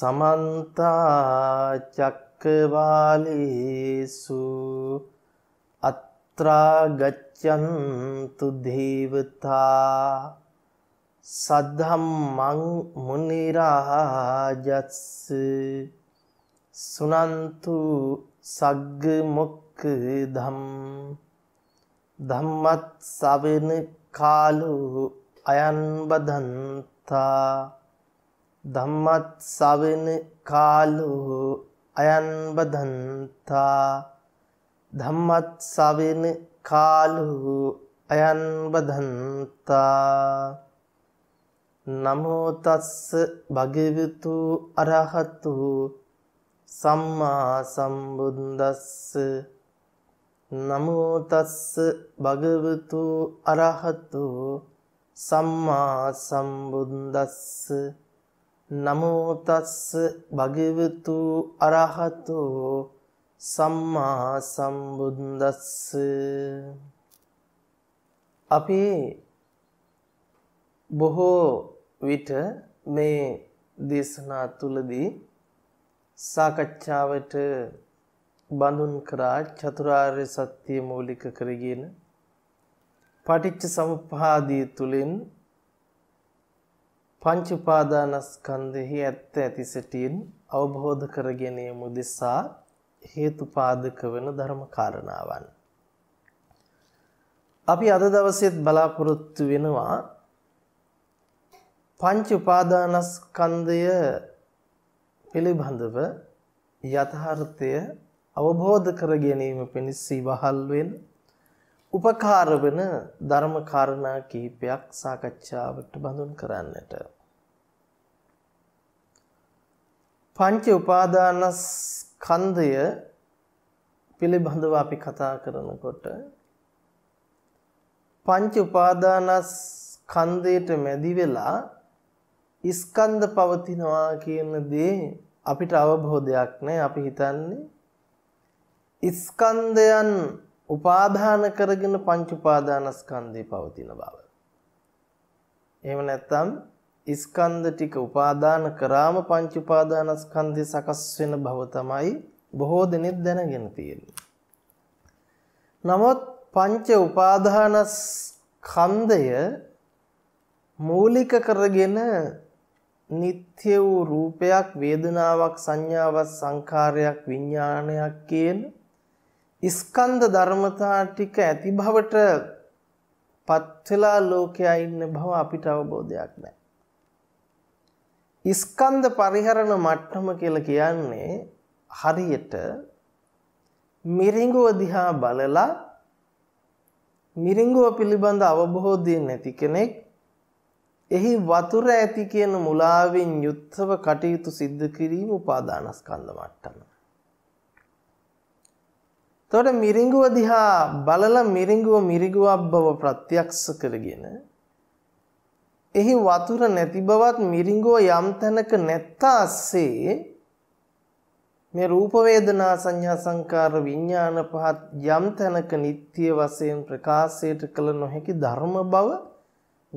සමන්තා චක්කවාලේසු අත්‍රා ගච්ඡන්තු දේවතා සද්ධම්මං මුනි රාජස් සුනන්තු සග්ග මොක්ඛදම් ධම්මත් සවෙන කාලෝ අයන් බදන්තා ධම්මත් සවෙන කාලෝ අයන් බදන්තා ධම්මත් සවෙන කාලෝ අයන් බදන්තා නමෝ තස්ස භගවතු අරහතු සම්මා සම්බුද්දස්ස නමෝ තස්ස භගවතු අරහතු සම්මා සම්බුද්දස්ස නමෝ තස්ස භගවතු අරහතෝ සම්මා සම්බුද්දස්ස අපි බොහෝ විට මේ දේශනා තුලදී සාකච්ඡාවට බඳුන් කරා චතුරාර්ය සත්‍ය මූලික කරගෙන පටිච්ච සමුප්පාදය තුලින් පංච උපාදානස්කන්ධෙහි ඇත්ත ඇති සිටින් අවබෝධ කර ගැනීම උදෙසා හේතුපාදක වෙන ධර්ම කාරණාවන්. අපි අද දවසේත් බලාපොරොත්තු වෙනවා පංච උපාදානස්කන්ධය පිළිබඳව යථාර්ථය අවබෝධ කර ගැනීම පිණිස ඉවහල් වෙන උපකාර වෙන ධර්ම කාරණා කිහිපයක් සාකච්ඡාවට බඳුන් කරන්නට. පංච උපාදානස්කන්ධය පිළිබඳව අපි කතා කරනකොට පංච උපාදානස්කන්ධයට මැදි වෙලා ස්කන්ධ පවතිනවා කියන දේ අපිට අවබෝධයක් නැහැ අපි හිතන්නේ ස්කන්ධයන් උපාදාන කරගෙන පංච උපාදානස්කන්ධේ පවතින බව. එහෙම නැත්නම් ස්කන්ධ ටික උපාදාන කරාම පංච උපාදානස්කන්ධේ සකස් වෙන බව තමයි බොහෝ දෙනෙක් දැනගෙන තියෙන්නේ. නමුත් පංච උපාදානස්කන්ධය මූලික කරගෙන නিত্য වූ රූපයක් වේදනාවක් සංඥාවක් සංකාරයක් විඥානයක් කියන ස්කන්ධ ධර්මතා ටික ඇති භවට පත් වෙලා ලෝකයා ඉන්න බව අපිට අවබෝධයක් නැහැ. ස්කන්ධ පරිහරණ මට්ටම කියලා කියන්නේ හරියට මිරිඟුව දිහා බලලා මිරිඟුව පිළිබඳ අවබෝධය නැති කෙනෙක් එහි වතුර ඇති කියන මුලාවෙන් යුත්ව කටයුතු සිද්ධ කිරීම උපාදානස්කන්ධ මට්ටම. තොට මිරිංගුව දිහා බලල මිරිංගුව මිරිගුව බව ප්‍රත්‍යක්ෂ කරගෙන. එහි වතුර නැති බවත් මිරිංගුව යම් තැනක නැත්තාස්සේ මේ රූපවේදනා සංඥා සංකාර විඤ්ඥාන පහත් යම් තැනක නිත්‍යය වසයෙන් ප්‍රකාශයට කළ නොහැකි ධර්ම බව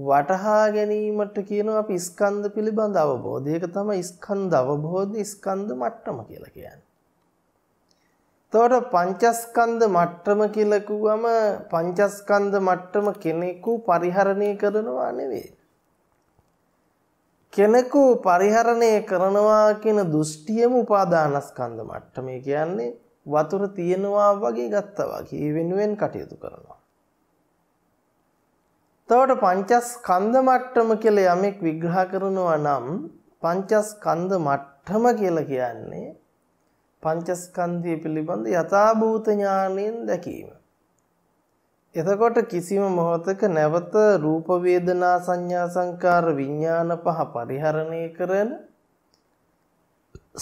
වටහා ගැනීමට කියනවා අප ස්කන්ධ පිළිබඳ අවබෝධයක තම ස්කන්ධ අවබෝධ ස්කන්ධ මට්ටම කියලා කියන්න. එතකොට පංචස්කන්ධ මට්ටම කියලා කිව්වම පංචස්කන්ධ මට්ටම කෙනෙකු පරිහරණය කරනවා නෙවෙයි. කෙනෙකු පරිහරණය කරනවා කියන දෘෂ්ටියම උපාදානස්කන්ධ මට්ටමේ කියන්නේ වතුර තියෙනවා වගේ ගත්තා වගේ ඒ වෙනුවෙන් කටයුතු කරනවා. එතකොට පංචස්කන්ධ මට්ටම කියලා යමෙක් විග්‍රහ කරනවා නම් පංචස්කන්ධ මට්ටම කියලා කියන්නේ පංචස්කන්ධය පිළිබඳ යථාභූත ඥාණයෙන් දැකීම. එතකොට කිසිම මොහොතක නැවත රූප වේදනා සංඥා සංකාර විඥාන පහ පරිහරණය කරන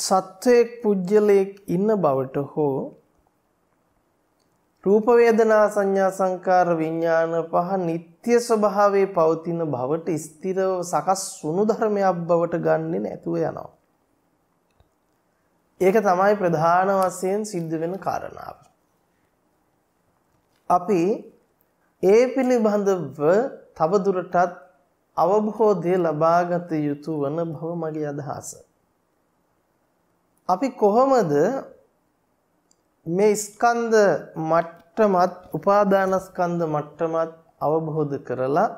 සත්වයක් පුජ්‍යලයක් ඉන්න බවට හෝ රූප වේදනා සංඥා සංකාර විඥාන පහ නিত্য ස්වභාවයේ පවතින බවට ස්ථිරව සකස් සුණු ධර්මයක් බවට ගන්නෙ නැතුව යනවා ඒක තමයි ප්‍රධාන වශයෙන් සිද්ධ වෙන කාරණාව. අපි ඒ පිළිබඳව තවදුරටත් අවබෝධය ලබාගත යුතු වන බව මගේ අදහස. අපි කොහොමද මේ ස්කන්ධ මට්ටමත් උපාදානස්කන්ධ මට්ටමත් අවබෝධ කරලා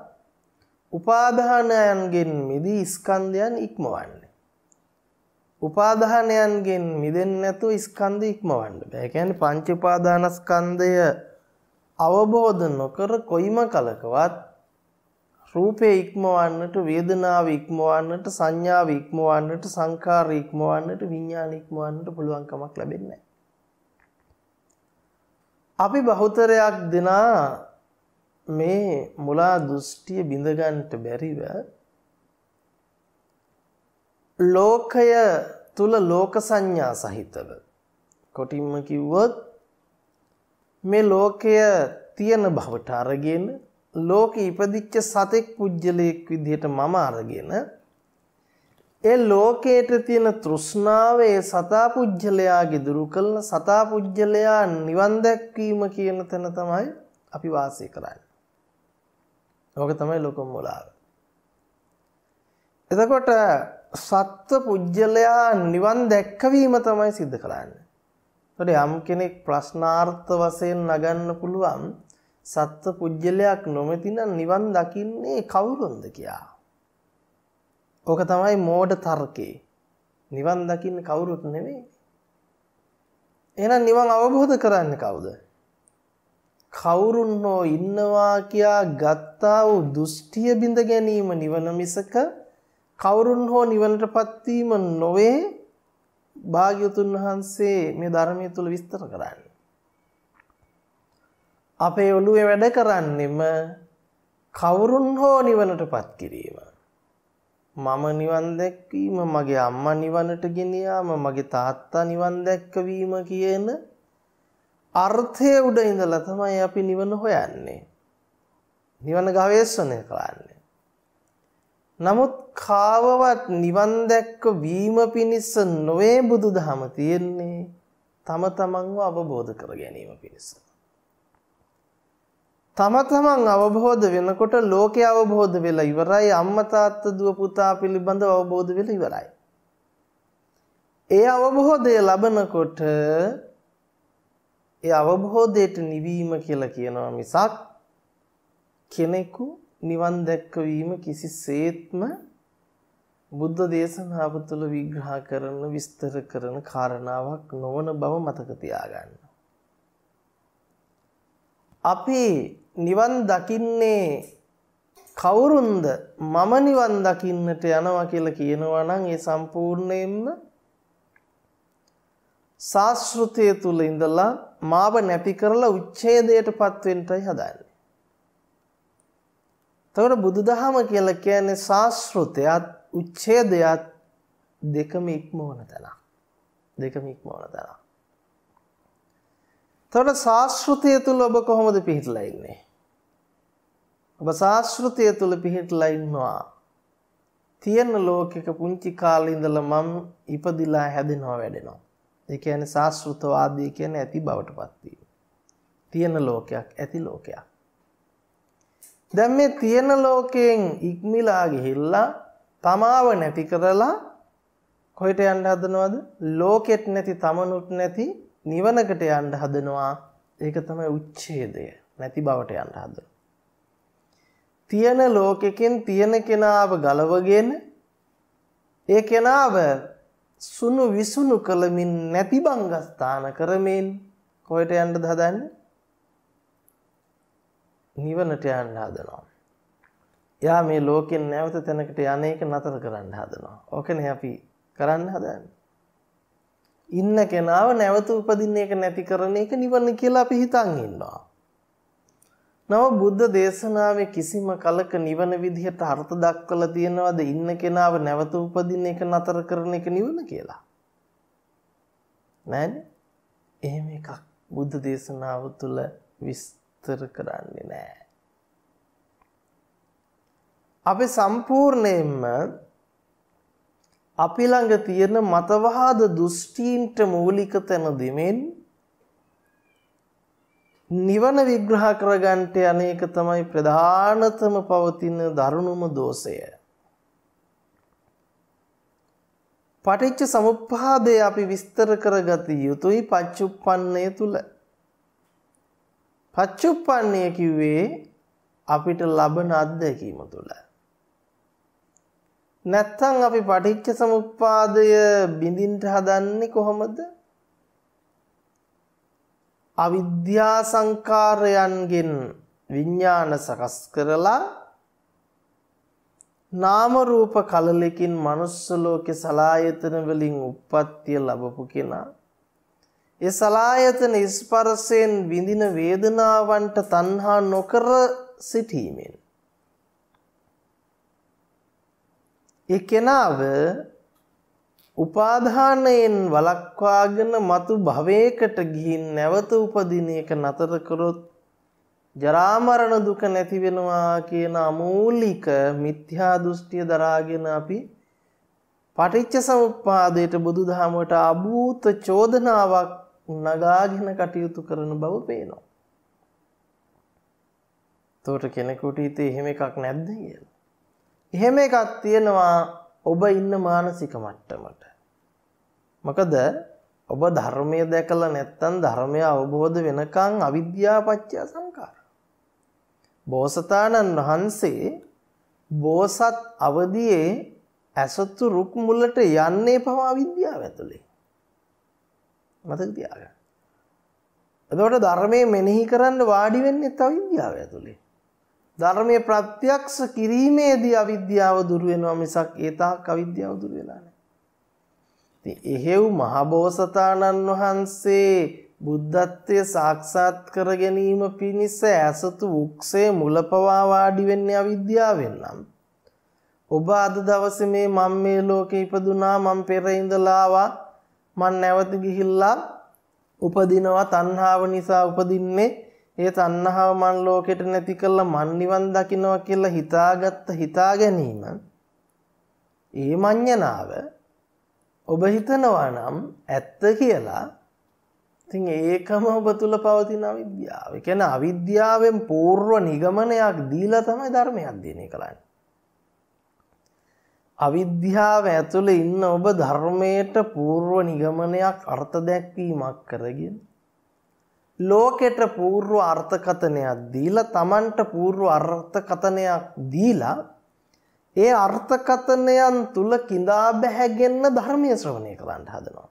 උපාදානයන්ගෙන් මිදී ස්කන්ධයන් ඉක්මවන්නේ උපාදානයන්ගෙන් මිදෙන්නේ නැතුව ස්කන්ධ ඉක්මවන්න බෑ. ඒ කියන්නේ පංච උපාදානස්කන්ධය අවබෝධ නොකර කොයිම කලකවත් රූපේ ඉක්මවන්නට, වේදනාව ඉක්මවන්නට, සංඥාව ඉක්මවන්නට, සංකාර ඉක්මවන්නට, විඥාන ඉක්මවන්නට පුළුවන් කමක් ලැබෙන්නේ නැහැ. අපි බහුතරයක් දෙනා මේ මුලා දෘෂ්ටිය බිඳ ගන්නට බැරිව ලෝකය තුල ලෝක සංඥා සහිතව කොටින්ම කිව්වොත් මේ ලෝකය තියෙන බවට අරගෙන ලෝකෙ ඉපදිච්ච සතෙක් පුජ්‍යලයක් විදිහට මම අරගෙන ඒ ලෝකයට තියෙන තෘෂ්ණාව ඒ සතා පුජ්‍යලයාගේ දුරු කළන සතා පුජ්‍යලයා නිවන් දැක්වීම කියන තැන තමයි අපි වාසය කරන්නේ. ඕක තමයි ලෝක මූලාව. එතකොට සත්ව පුජ්‍යලයා නිවන් දැක්කවීම තමයි සිද්ධ කරන්නේ. ඒතකොට යම් කෙනෙක් ප්‍රශ්නාර්ථ වශයෙන් නගන්න පුළුවන් සත්ව පුජ්‍යලයක් නොමැති නම් නිවන් දකින්නේ කවුරුන්ද කියලා. ඕක තමයි මෝඩ තර්කේ. නිවන් දකින්නේ කවුරුත් නෙමෙයි. එහෙනම් නිවන් අවබෝධ කරන්නේ කවුද? කවුරුන් හෝ ඉන්නවා කියා ගත්තා වූ දෘෂ්ටිය බිඳ ගැනීම නිවන මිසක කවුරුන් හෝ නිවනට පත්වීම නොවේ භාග්‍යතුන් වහන්සේ මේ ධර්මය තුළ විස්තර කරන්නේ. අපේ ඔළුවේ වැඩ කරන්නෙම කවුරුන් හෝ නිවනට පත් කිරීම. මම නිවන් දැක්වීම මගේ අම්මා නිවනට ගෙනියාම මගේ තාත්තා නිවන් දැක්කවීම කියන අර්ථය උඩ ඉඳලා තමයි අපි නිවන හොයන්නේ. නිවන ගවේෂණය කරන්නේ. නමුත් කාවවත් නිවන් දැක්ක වීම පිණිස නොවේ බුදුදහම තියෙන්නේ තම තමන්ව අවබෝධ කර ගැනීම පිණිස. තම තමන් අවබෝධ වෙනකොට ලෝකේ අවබෝධ වෙලා ඉවරයි අම්මා තාත්තා දුව පුතා පිළිබඳව අවබෝධ වෙලා ඉවරයි. ඒ අවබෝධය ලබනකොට ඒ අවබෝධයට නිවීම කියලා කියනවා මිසක් කෙනෙකු නිවන් දැක්කවීම කිසිසේත්ම බුද්ධ දේශනාව තුළ විග්‍රහ කරන විස්තර කරන කාරණාවක් නොවන බව මතක තියාගන්න. අපි නිවන් දකින්නේ කවුරුන්ද මම නිවන් දකින්නට යනවා කියලා කියනවා නම් ඒ සම්පූර්ණයෙන්ම ශාස්ෘතය තුල ඉඳලා මාව නැති කරලා උච්ඡේදයටපත් වෙන්නයි හදන්නේ. එතකොට බුදුදහම කියලා කියන්නේ සාස්ෘතයත් උච්ඡේදයත් දෙකම ඉක්මවන තැන. දෙකම ඉක්මවන තැන. එතකොට සාස්ෘතය තුල ඔබ කොහොමද පිහිටලා ඉන්නේ? ඔබ සාස්ෘතය තුල පිහිටලා ඉන්නවා. තියෙන ලෝකෙක පුංචි කාලේ ඉඳලා මම ඉපදිලා හැදෙනවා වැඩෙනවා. ඒ කියන්නේ සාස්ෘතවාදී කියන්නේ ඇති බවටපත් වීම. තියෙන ලෝකයක් ඇති ලෝකයක්. දැන් මේ තියෙන ලෝකයෙන් ඉක්මිලා ගිහිල්ලා තමාව නැති කරලා කොහෙට යන්න හදනවද? ලෝකෙත් නැති තමනුත් නැති නිවනකට යන්න හදනවා. ඒක තමයි උච්ඡේදය. නැති බවට යන්න හදන. තියෙන ලෝකෙකින් තියෙන කෙනාව ගලවගෙන ඒ කෙනාව සුණු විසුණු කලමින් නැති බංගස්ථාන කරමින් කොහෙට යන්නද හදන්නේ? නිවනට යන්න හදනවා. යා මේ ලෝකෙන් නැවත තැනකට යන එක නතර කරන්න හදනවා. ඕකනේ අපි කරන්න හදන්නේ. ඉන්න කෙනාව නැවත උපදින්න එක නැති කරන එක නිවන කියලා අපි හිතන් ඉන්නවා. නව බුද්ධ දේශනාවේ කිසිම කලක නිවන විදිහට අර්ථ දක්වලා තියෙනවද ඉන්න කෙනාව නැවත උපදින එක නතර කරන එක නිවන කියලා? නෑනේ. එහෙම එකක් බුද්ධ දේශනාව තුළ විස්තර විස්තර කරන්නේ නෑ. අපි සම්පූර්ණයෙන්ම අපි ළඟ තියෙන මතවාද දෘෂ්ටීන්ට මූලික තැන දෙමින් නිවන විග්‍රහ කරගන්නට අනේක තමයි ප්‍රධානතම පවතින දරුණුම දෝෂය. පටිච්ච සමුප්පාදය අපි විස්තර කරගත යුතුයි පච්චුප්පන්නේ තුල. පච්චුප්පන්නය කිව්වේ අපිට ලබන අත්දැකීම තුළ. නැත්තං අපි පටිච්ච සමුප්පාදය බිඳින්ට හදන්නේ කොහොමද? අවිද්‍යා සංකාරයන්ගෙන් විඤ්ඤාණ සකස් කරලා නාම රූප කලලකින් manuss ලෝකේ සලායතන වලින් උප්පත්තිය ලැබපු කෙනා ඒ සලායතන ස්පර්ශයෙන් විඳින වේදනාවන්ට තණ්හා නොකර සිටීමෙන් ඒ කෙනාව උපාදානයෙන් වළක්වාගෙන మతు භවයකට ගිහින් නැවත උපදින එක නතර කරොත් ජරා මරණ දුක නැති වෙනවා කියන අමූලික මිත්‍යා දෘෂ්ටිය දරාගෙන අපි පටිච්ච සමුප්පාදයට බුදුදහමට අභූත චෝදනාවක් නගාගෙන කටයුතු කරන බව පේනවා. තෝට කෙනෙකුට හිතේ එහෙම එකක් නැද්ද කියලා. එහෙම එකක් තියෙනවා ඔබ ඉන්න මානසික මට්ටමට. මොකද ඔබ ධර්මය දැකලා නැත්තම් ධර්මය අවබෝධ වෙනකන් අවිද්‍යාපච්චය සංකාර. බෝසතාණන් වහන්සේ බෝසත් අවදියේ ඇසතු රුක් මුලට යන්නේ පවා විද්‍යාව ඇතුළේ. මතක තියාගන්න. එතකොට ධර්මය මෙනෙහි කරන්න වාඩි වෙන්නේ තව ඉන්දියාව ඇතුලේ. ධර්මය ප්‍රත්‍යක්ෂ කිරීමේදී අවිද්‍යාව දුරුවෙනවා මිසක් ඒතාක් අවිද්‍යාව දුර වෙලා නැහැ. ඉතින් එහෙව් මහබෝසතාණන් වහන්සේ බුද්ධත්වය සාක්ෂාත් කර ගැනීම පිණිස ඇසතු උක්සේ මුලපවා වාඩි වෙන්නේ අවිද්‍යාවෙන් නම් ඔබ අද දවසේ මේ මම මේ ලෝකේ ඉපදුනා මම පෙර ඉඳලා ආවා මන් නැවත ගිහිල්ලා උපදිනවා තණ්හාව නිසා උපදින්නේ ඒ තණ්හාව මන් ලෝකෙට නැති කළා මන් නිවන් දකින්නවා කියලා හිතාගත්ත හිතා ගැනීම ඒ මඤ්ඤණාව ඔබ හිතනවා නම් ඇත්ත කියලා ඉතින් ඒකම ඔබ තුල පවතින අවිද්‍යාව. ඒ කියන්නේ අවිද්‍යාවෙන් పూర్ව නිගමනයක් දීලා තමයි ධර්මයක් දිනේ කරන්නේ. අවිද්‍යාව ඇතුළ ඉන්න ඔබ ධර්මයට පූර්ව නිගමනයක් අර්ථ දැක්වීමක් කරගෙන. ලෝකෙට පූර්ව අර්ථකතනයක් දීලා තමන්ට පූර්ව අර්ථකතනයක් දීලා ඒ අර්ථකතනයන් තුළ කිඳා බැහැගෙන්න්න ධර්මය ශ්‍රවණය කරන්න හදනවා.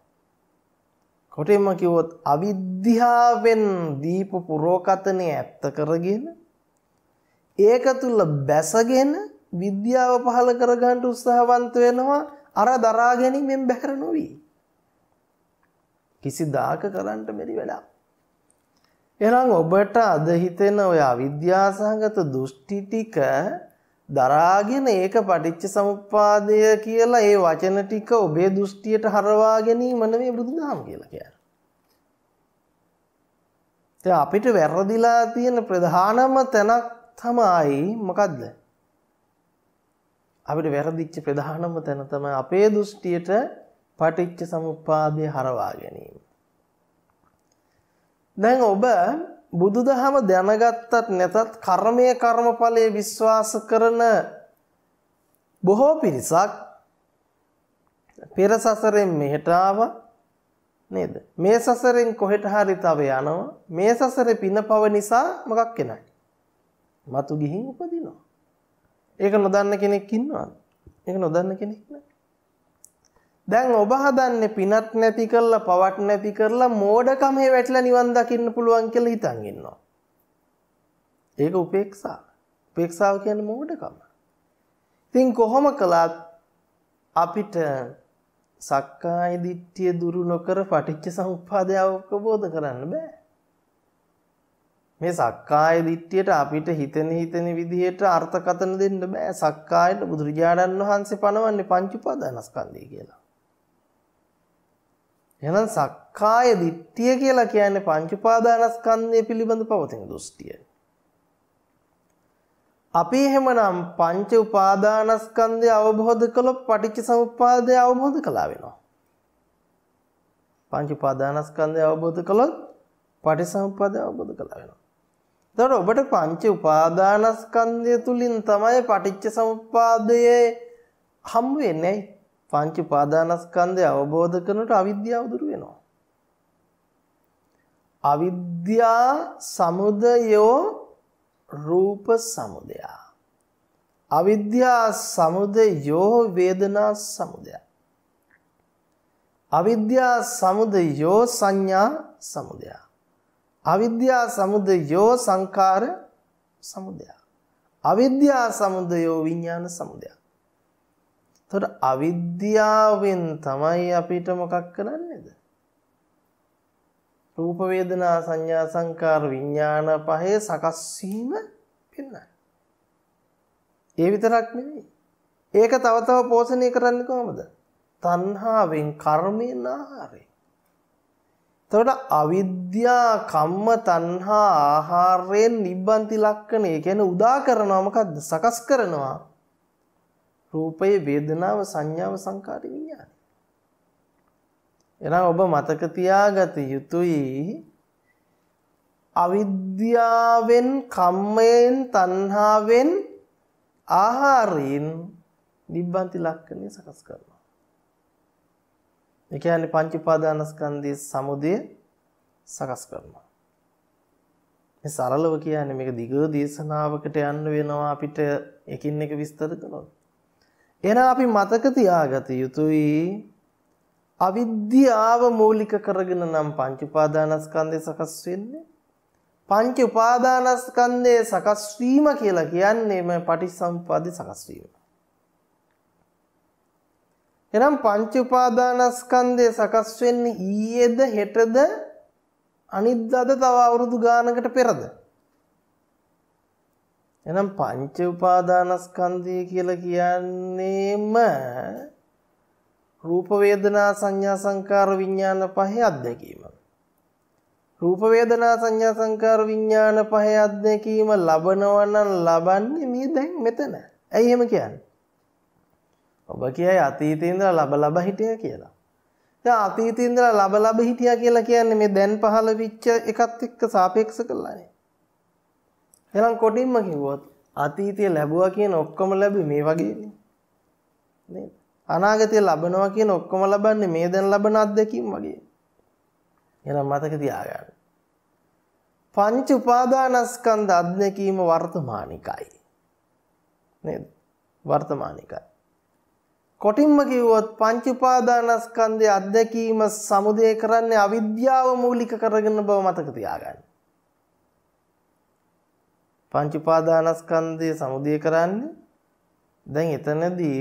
කොටෙම කිවොත් අවිද්‍යාවෙන් දීපු පුරෝකතනය ඇත්ත කරගෙන ඒක තුළ බැසගෙන විද්‍යාව පහළ කරගන්න උත්සාහවන්ත වෙනවා අර දරා ගැනීමෙන් බැහැර නොවි. කිසිදාක කරන්න මෙරි වෙලා. එහෙනම් ඔබට අද හිතෙන ඔය අවිද්‍යාසහගත දෘෂ්ටි ටික දරාගෙන ඒක පටිච්ච සමුප්පාදය කියලා ඒ වචන ටික ඔබේ දෘෂ්ටියට හරවා ගැනීම නෙවෙයි බුදුදහම කියලා කියන්නේ. අපිට වැරදිලා තියෙන ප්‍රධානම තැනක් තමයි මොකද්ද? අපිට වැරදිච්ච ප්‍රධානම තැන තම අපේ දෘෂ්ටියට පටිච්ච සමුප්පාදය හරවා ගැනීම. දැන් ඔබ බුදුදහම දැනගත්තත් නැතත් කර්මය කර්මඵලයේ විශ්වාස කරන බොහෝ පිරිසක් පෙර සසරෙන් මෙහෙට ආවා නේද? මේ සසරෙන් කොහෙට හරි තව යනවා. මේ සසරේ පිනපව නිසා මොකක් වෙනයි? මතු ගිහින් උපදිනවා. ඒක නොදන්න කෙනෙක් ඉන්නවද? ඒක නොදන්න කෙනෙක් නෑ. දැන් ඔබ හදන්නේ පිනත් නැති කරලා පවක් නැති කරලා මෝඩකමේ වැටලා නිවන් දකින්න පුළුවන් කියලා හිතන් ඉන්නවා. ඒක උපේක්ෂා. උපේක්ෂාව කියන්නේ මෝඩකම. ඉතින් කොහොම කළත් අපිට සක්කාය දිට්ඨිය දුරු නොකර පටිච්ච සමුප්පාදය අවබෝධ කරන්න බෑ. මේ සක්කාය දිට්ඨියට අපිට හිතෙන හිතෙන විදිහට අර්ථකතන දෙන්න බෑ සක්කායට බුදුරජාණන් වහන්සේ පනවන්නේ පංච උපාදානස්කන්ධය කියලා. එහෙනම් සක්කාය දිට්ඨිය කියලා කියන්නේ පංච උපාදානස්කන්ධය පිළිබඳ පවතින දෘෂ්ටිය. අපි එහෙමනම් පංච උපාදානස්කන්ධය අවබෝධ කළොත් පටිච්ච සමුප්පාදය අවබෝධ කළා වෙනවා. පංච උපාදානස්කන්ධය අවබෝධ කළොත් පටිච්ච සමුප්පාදය අවබෝධ කළා වෙනවා. එතකොට ඔබට පංච උපාදානස්කන්ධය තුලින් තමයි පටිච්ච සමුප්පාදයේ හම් වෙන්නේ. පංච උපාදානස්කන්ධය අවබෝධ කරනකොට අවිද්‍යාව දුරු වෙනවා. අවිද්‍යා සමුදයෝ රූප සමුදය. අවිද්‍යා සමුදයෝ වේදනා සමුදය. අවිද්‍යා සමුදයෝ සංඥා සමුදය. අවිද්‍යා සමුදයෝ සංඛාර සමුදය. අවිද්‍යා සමුදයෝ විඥාන සමුදය. එතකොට අවිද්‍යාවෙන් තමයි අපිට මොකක් කරන්නේද? රූප වේදනා සංඥා සංකාර විඥාන පහේ සකස් වීම පෙන්වන්නේ. ඒ විතරක් නෙවෙයි. ඒක තව තව පෝෂණය කරන්නේ කොහොමද? තණ්හාවෙන් කර්මයෙන් ආහාරයෙන් තවට අවිද්‍යා කම්ම තන්හා ආහාරයෙන් නිබ්බන්ති ලක්කනේ ගැන උදා කරනවාමකක්ද සකස් කරනවා. රූපයේ වේදනාව සංඥාව සංකාර විඤ්ඥාන. එනම් ඔබ මතකතියාගත යුතුයි අවිද්‍යාවෙන් කම්මයෙන් තන්හාාවෙන් ආහාරීන් නිබ්බන්ති ලක්කනේ සකස් කරන. ඒ කියන්නේ පංච උපාදානස්කන්ධයේ සමුදය සකස් කරනවා. මේ සරලව කියන්නේ මේක දිග දේශනාවකට යන්න වෙනවා අපිට එකින් එක විස්තර කළොත්. එහෙනම් අපි මතක තියාගත යුතුයි අවිද්‍යාව මූලික කරගෙන නම් පංච උපාදානස්කන්ධය සකස් වෙන්නේ පංච උපාදානස්කන්ධයේ සකස් වීම කියලා කියන්නේ මේ පටිච්චසමුප්පාදේ සකස් වීම. එහෙනම් පංච උපාදානස්කන්ධය සකස් වෙන්නේ ඊයේද හෙටද අනිද්දාද තව අවුරුදු ගානකට පෙරද එහෙනම් පංච උපාදානස්කන්ධය කියලා කියන්නේම රූප වේදනා සංඥා සංකාර විඥාන පහේ අත්දැකීම රූප වේදනා සංඥා සංකාර විඥාන පහේ අත්දැකීම ලබනවා නම් ලබන්නේ මේ දැන් මෙතන ඇයි එහෙම කියන්නේ ඔබ කියයි අතීතේ ඉඳලා ලබ ලබ හිටියා කියලා. දැන් අතීතේ ඉඳලා ලබ ලබ හිටියා කියලා කියන්නේ මේ දැන් පහළ වෙච්ච එකත් එක්ක සාපේක්ෂ කළානේ. එහෙනම් කොටින්ම කිව්වොත් අතීතයේ ලැබුවා කියන ඔක්කොම ලැබි මේ වගේනේ. නේද? අනාගතයේ ලබනවා කියන ඔක්කොම ලබන්නේ මේ දැන් ලබන අත්දැකීම් වගේ. එහෙනම් මතක තියාගන්න. පංච උපාදානස්කන්ධ අත්දැකීම වර්තමානිකයි. නේද? වර්තමානිකයි. කොටින්ම කිව්වොත් පංච උපාදානස්කන්ධය අධ්‍යක්ීම සමුදය කරන්නේ අවිද්‍යාව මූලික කරගෙන බව මතක තියාගන්න. පංච උපාදානස්කන්ධය සමුදය කරන්නේ දැන් එතනදී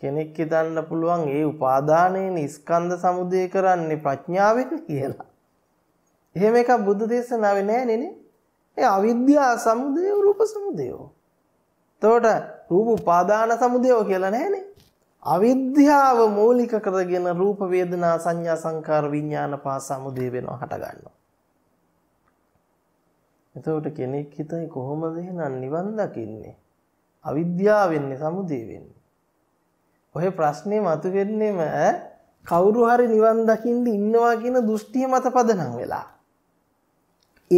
කෙනෙක් හිතන්න පුළුවන් ඒ උපාදානයේ ස්කන්ධ සමුදය කරන්නේ ප්‍රඥාවෙන් කියලා. එහෙම එකක් බුද්ධ දේශනාවේ නැහැ නේ. ඒ අවිද්‍යාව සමුදය රූප සමුදයෝ. එතකොට රූප උපාදාන සමුදයෝ කියලා නැහැ නේ. අවිද්‍යාව මූලික කරගෙන රූප වේදනා සංඥා සංකාර විඥාන පහ සමුදේ වෙනවා හට ගන්නවා. එතකොට කෙනෙක් හිතයි කොහොමද එහෙනම් නිවන් දකින්නේ? අවිද්‍යාවෙන්නේ සමුදේ වෙන්නේ. ඔය ප්‍රශ්නේ මතුවෙන්නේම කවුරු හරි නිවන් දකින්න ඉන්නවා කියන දෘෂ්ටිය මත පදනම් වෙලා.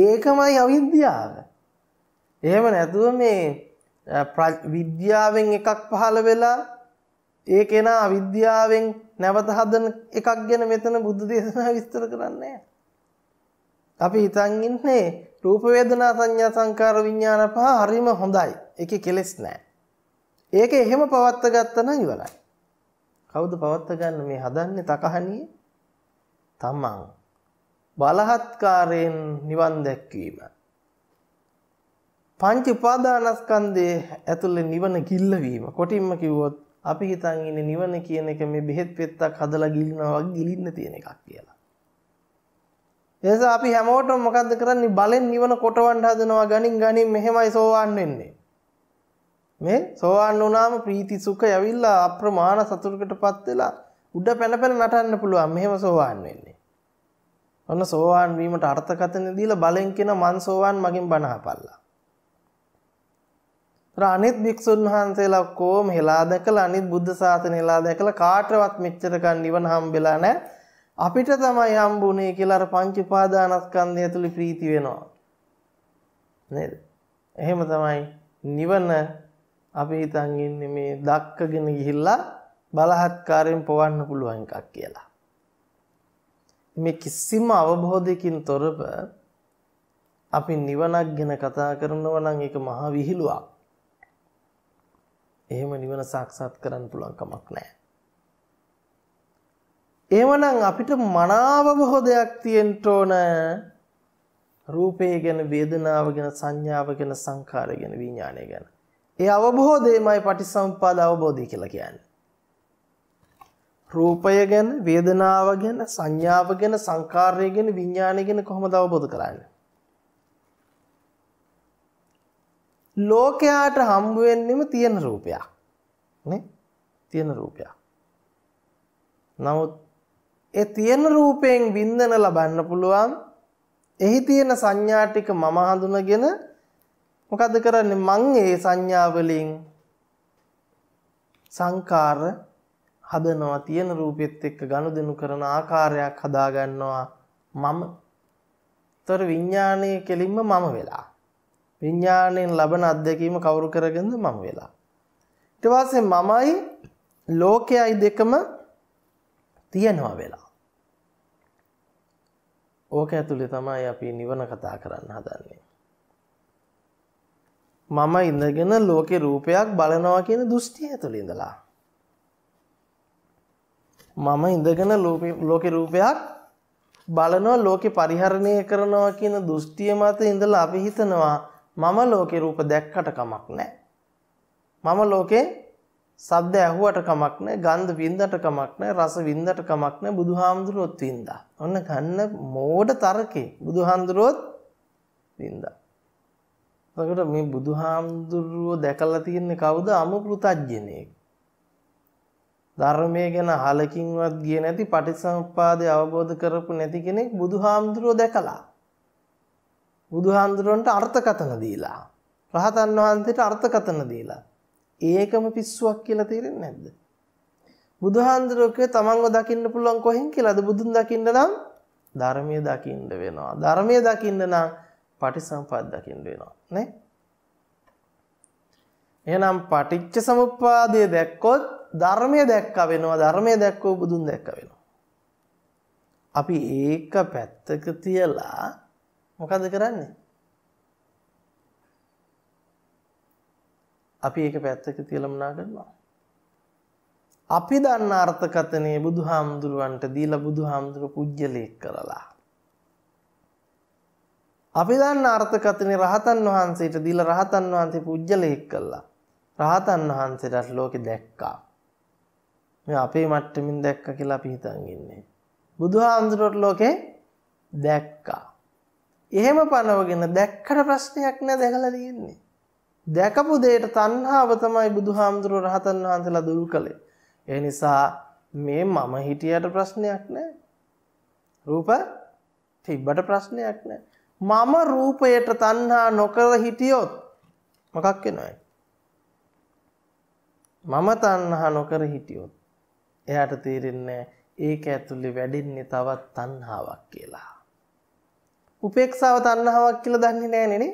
ඒකමයි අවිද්‍යාව. එහෙම නැතුව මේ විද්‍යාවෙන් එකක් පහළ වෙලා ඒ කෙනා අවිද්‍යාවෙන් නැවත හදන එකක් ගැන මෙතන බුද්ධ දේශනා විස්තර කරන්නේ අපි හිතන් ඉන්නේ රූප වේදනා සංඥා සංකාර විඥාන පහ හරිම හොඳයි. ඒකේ කෙලෙස් නැහැ. ඒක එහෙම පවත්ත ගත්තා නම් ඉවරයි. කවුද පවත්ත ගන්න මේ හදන්නේ තකහණිය? තමන්. බලහත්කාරයෙන් නිවන් දැක්වීම. පංච උපාදානස්කන්ධයේ ඇතුළේ නිවන කිල්ල වීම. කොටින්ම කිව්වොත් අපි හිතන් ඉන්නේ නිවන කියන එක මේ බෙහෙත් පෙත්තක් හදලා ගිලිනවා වගේ ගිලින්න තියෙන එකක් කියලා. එනිසා අපි හැමෝටම මොකද්ද කරන්නේ බලෙන් නිවන කොටවන්න හදනවා ගණින් ගණින් මෙහෙමයි සෝවාන් වෙන්නේ. මේ සෝවාන් වුණාම ප්‍රීති සුඛ යවිලා අප්‍රමාණ සතුටකටපත් වෙලා උඩ පැන පැන නටන්න පුළුවන් මෙහෙම සෝවාන් වෙන්නේ. ඔන්න සෝවාන් වීමට අර්ථකථන දීලා බලෙන් කියන මන් සෝවාන් මගෙන් බණ අහපල්ලා. අනිත් භික්ෂුන් වහන්සේලා ඔක්කොම හෙලා දැකලා අනිත් බුද්ධ ශාසන හෙලා දැකලා කාටවත් මෙච්චරකන් නිවන හම්බෙලා නැහැ. අපිට තමයි හම්බුනේ කියලා අර පංච උපාදානස්කන්ධය තුල ප්‍රීති වෙනවා. නේද? එහෙම තමයි නිවන අපි හිතන් ඉන්නේ මේ දක්කගෙන ගිහිල්ලා බලහත්කාරයෙන් පවන්න පුළුවන් එකක් කියලා. මේ කිසිම අවබෝධයකින් තොරව අපි නිවනක් ගැන කතා කරනවා නම් ඒක මහ විහිළුවක්. එහෙම නිවන සාක්ෂාත් කරන්න පුළුවන් කමක් නැහැ. එහෙමනම් අපිට මනාවව හොදයක් තියෙන්න ඕන. රූපය ගැන, වේදනාව ගැන, සංඥාව ගැන, සංකාරය ගැන, විඥානය ගැන. ඒ අවබෝධයමයි පටිසම්පාද අවබෝධය කියලා කියන්නේ. රූපය ගැන, වේදනාව ගැන, සංඥාව ගැන, සංකාරය ගැන, විඥානය ගැන කොහොමද අවබෝධ කරන්නේ? ලෝකයාට හම්බුවෙන්නෙම තියෙන රූපයක් තියෙන රූපයක් නමුත් ඒ තියෙන රූපයෙන් බින්දන ලබන්න පුළුවන් එහි තියෙන සංඥා ටික මම හඳුනගෙන මොකද කරන්නේ මං ඒ සංඥා වලින් සංකාර හදනවා තියෙන රූපෙත් එක්ක ගනුදෙනු කරන ආකාරයක් හදා ගන්නවා මම. ତොර විඥානයේ කෙලින්ම මම වෙලා. විඤ්ඥාණයෙන් ලබන අත්දැකීම කවුරු කරගෙනද මම වෙලා. ඉටවාසේ මමයි ලෝකයයි දෙකම තියෙනවා වෙලා. ඕක ඇතුළි තමයි අපි නිවන කතා කරන්න හදන්නේ. මම ඉඳගෙන ලෝකෙ රූපයක් බලනවා කියන දෘෂ්ටිය ඇතුළ ඉඳලා. මම ඉඳගෙන ලෝක රූපයක් බලනවා ලෝකෙ පරිහරණය කරනවා කියන දෘෂ්ටිය මත ඉඳලා අපි හිතනවා මම ලෝකේ රූප දැක්කට කමක් නැහැ. මම ලෝකේ සද්ද ඇහුවට කමක් නැහැ, ගන්ධ වින්දට කමක් නැහැ, රස වින්දට කමක් නැහැ, බුදුහාමුදුරුවොත් වින්දා. ඔන්න ගන්න මෝඩ තර්කේ බුදුහාමුදුරුවොත් වින්දා. එතකොට මේ බුදුහාමුදුරුවෝ දැකලා තියන්නේ කවුද? අමු පෘතජ්ජනෙක්. ධර්මය ගැන හලකින්වත් ගියේ නැති පටිසම්පාදේ අවබෝධ කරපු නැති කෙනෙක් බුදුහාමුදුරුවෝ දැකලා. බුදුහාමුදුරන්ට අර්ථකතන දීලා. රහතන් වහන්සේට අර්ථකතන දීලා. ඒකම පිස්සුවක් කියලා තේරෙන්නේ නැද්ද? බුදුහාමුදුරුවෝ තමන්ව දකින්න පුළුවන් කොහෙන් කියලාද බුදුන් දකින්න නම් ධර්මයේ දකින්න වෙනවා. ධර්මයේ දකින්න නම් පටිසම්පද දකින්න වෙනවා. නේ? එහෙනම් පටිච්ච සමුප්පාදය දැක්කොත් ධර්මය දැක්ක වෙනවා. ධර්මය දැක්කෝ බුදුන් දැක්ක වෙනවා. අපි ඒක පැත්තක තියලා මොකද කරන්නේ අපි ඒක පැත්තක තියලා මනා කරනවා අපි දන්න අර්ථකතනේ බුදුහාමුදුරුවන්ට දීලා බුදුහාමුදුරු පුජ්‍යලයක් කරලා අපි දන්න අර්ථකතනේ රහතන් වහන්සේට දීලා රහතන් වහන්සේ පුජ්‍යලයක් කළා රහතන් වහන්සේට ලෝකෙ දැක්කා මේ අපේ මට්ටමින් දැක්ක කියලා අපි හිතන් ඉන්නේ බුදුහාමුදුරුවෝ ලෝකේ දැක්කා එහෙම පනවගෙන දැක්කට ප්‍රශ්නයක් නෑ දැකලා තියෙන්නේ. දැකපු දෙයට තණ්හාව තමයි බුදුහාමුදුරුවෝ රහතන් වහන්සේලා දුරු කළේ. ඒ නිසා මේ මම හිටියට ප්‍රශ්නයක් නෑ. රූප තිබ්බට ප්‍රශ්නයක් නෑ. මම රූපයට තණ්හා නොකර හිටියොත් මොකක් වෙනවද? මම තණ්හා නොකර හිටියොත් එයාට තේරෙන්නේ ඒක ඇතුලේ වැඩෙන්නේ තවත් තණ්හාවක් කියලා. උපේක්ෂාව තණ්හාවක් කියලා දන්නේ නැහැ නේ.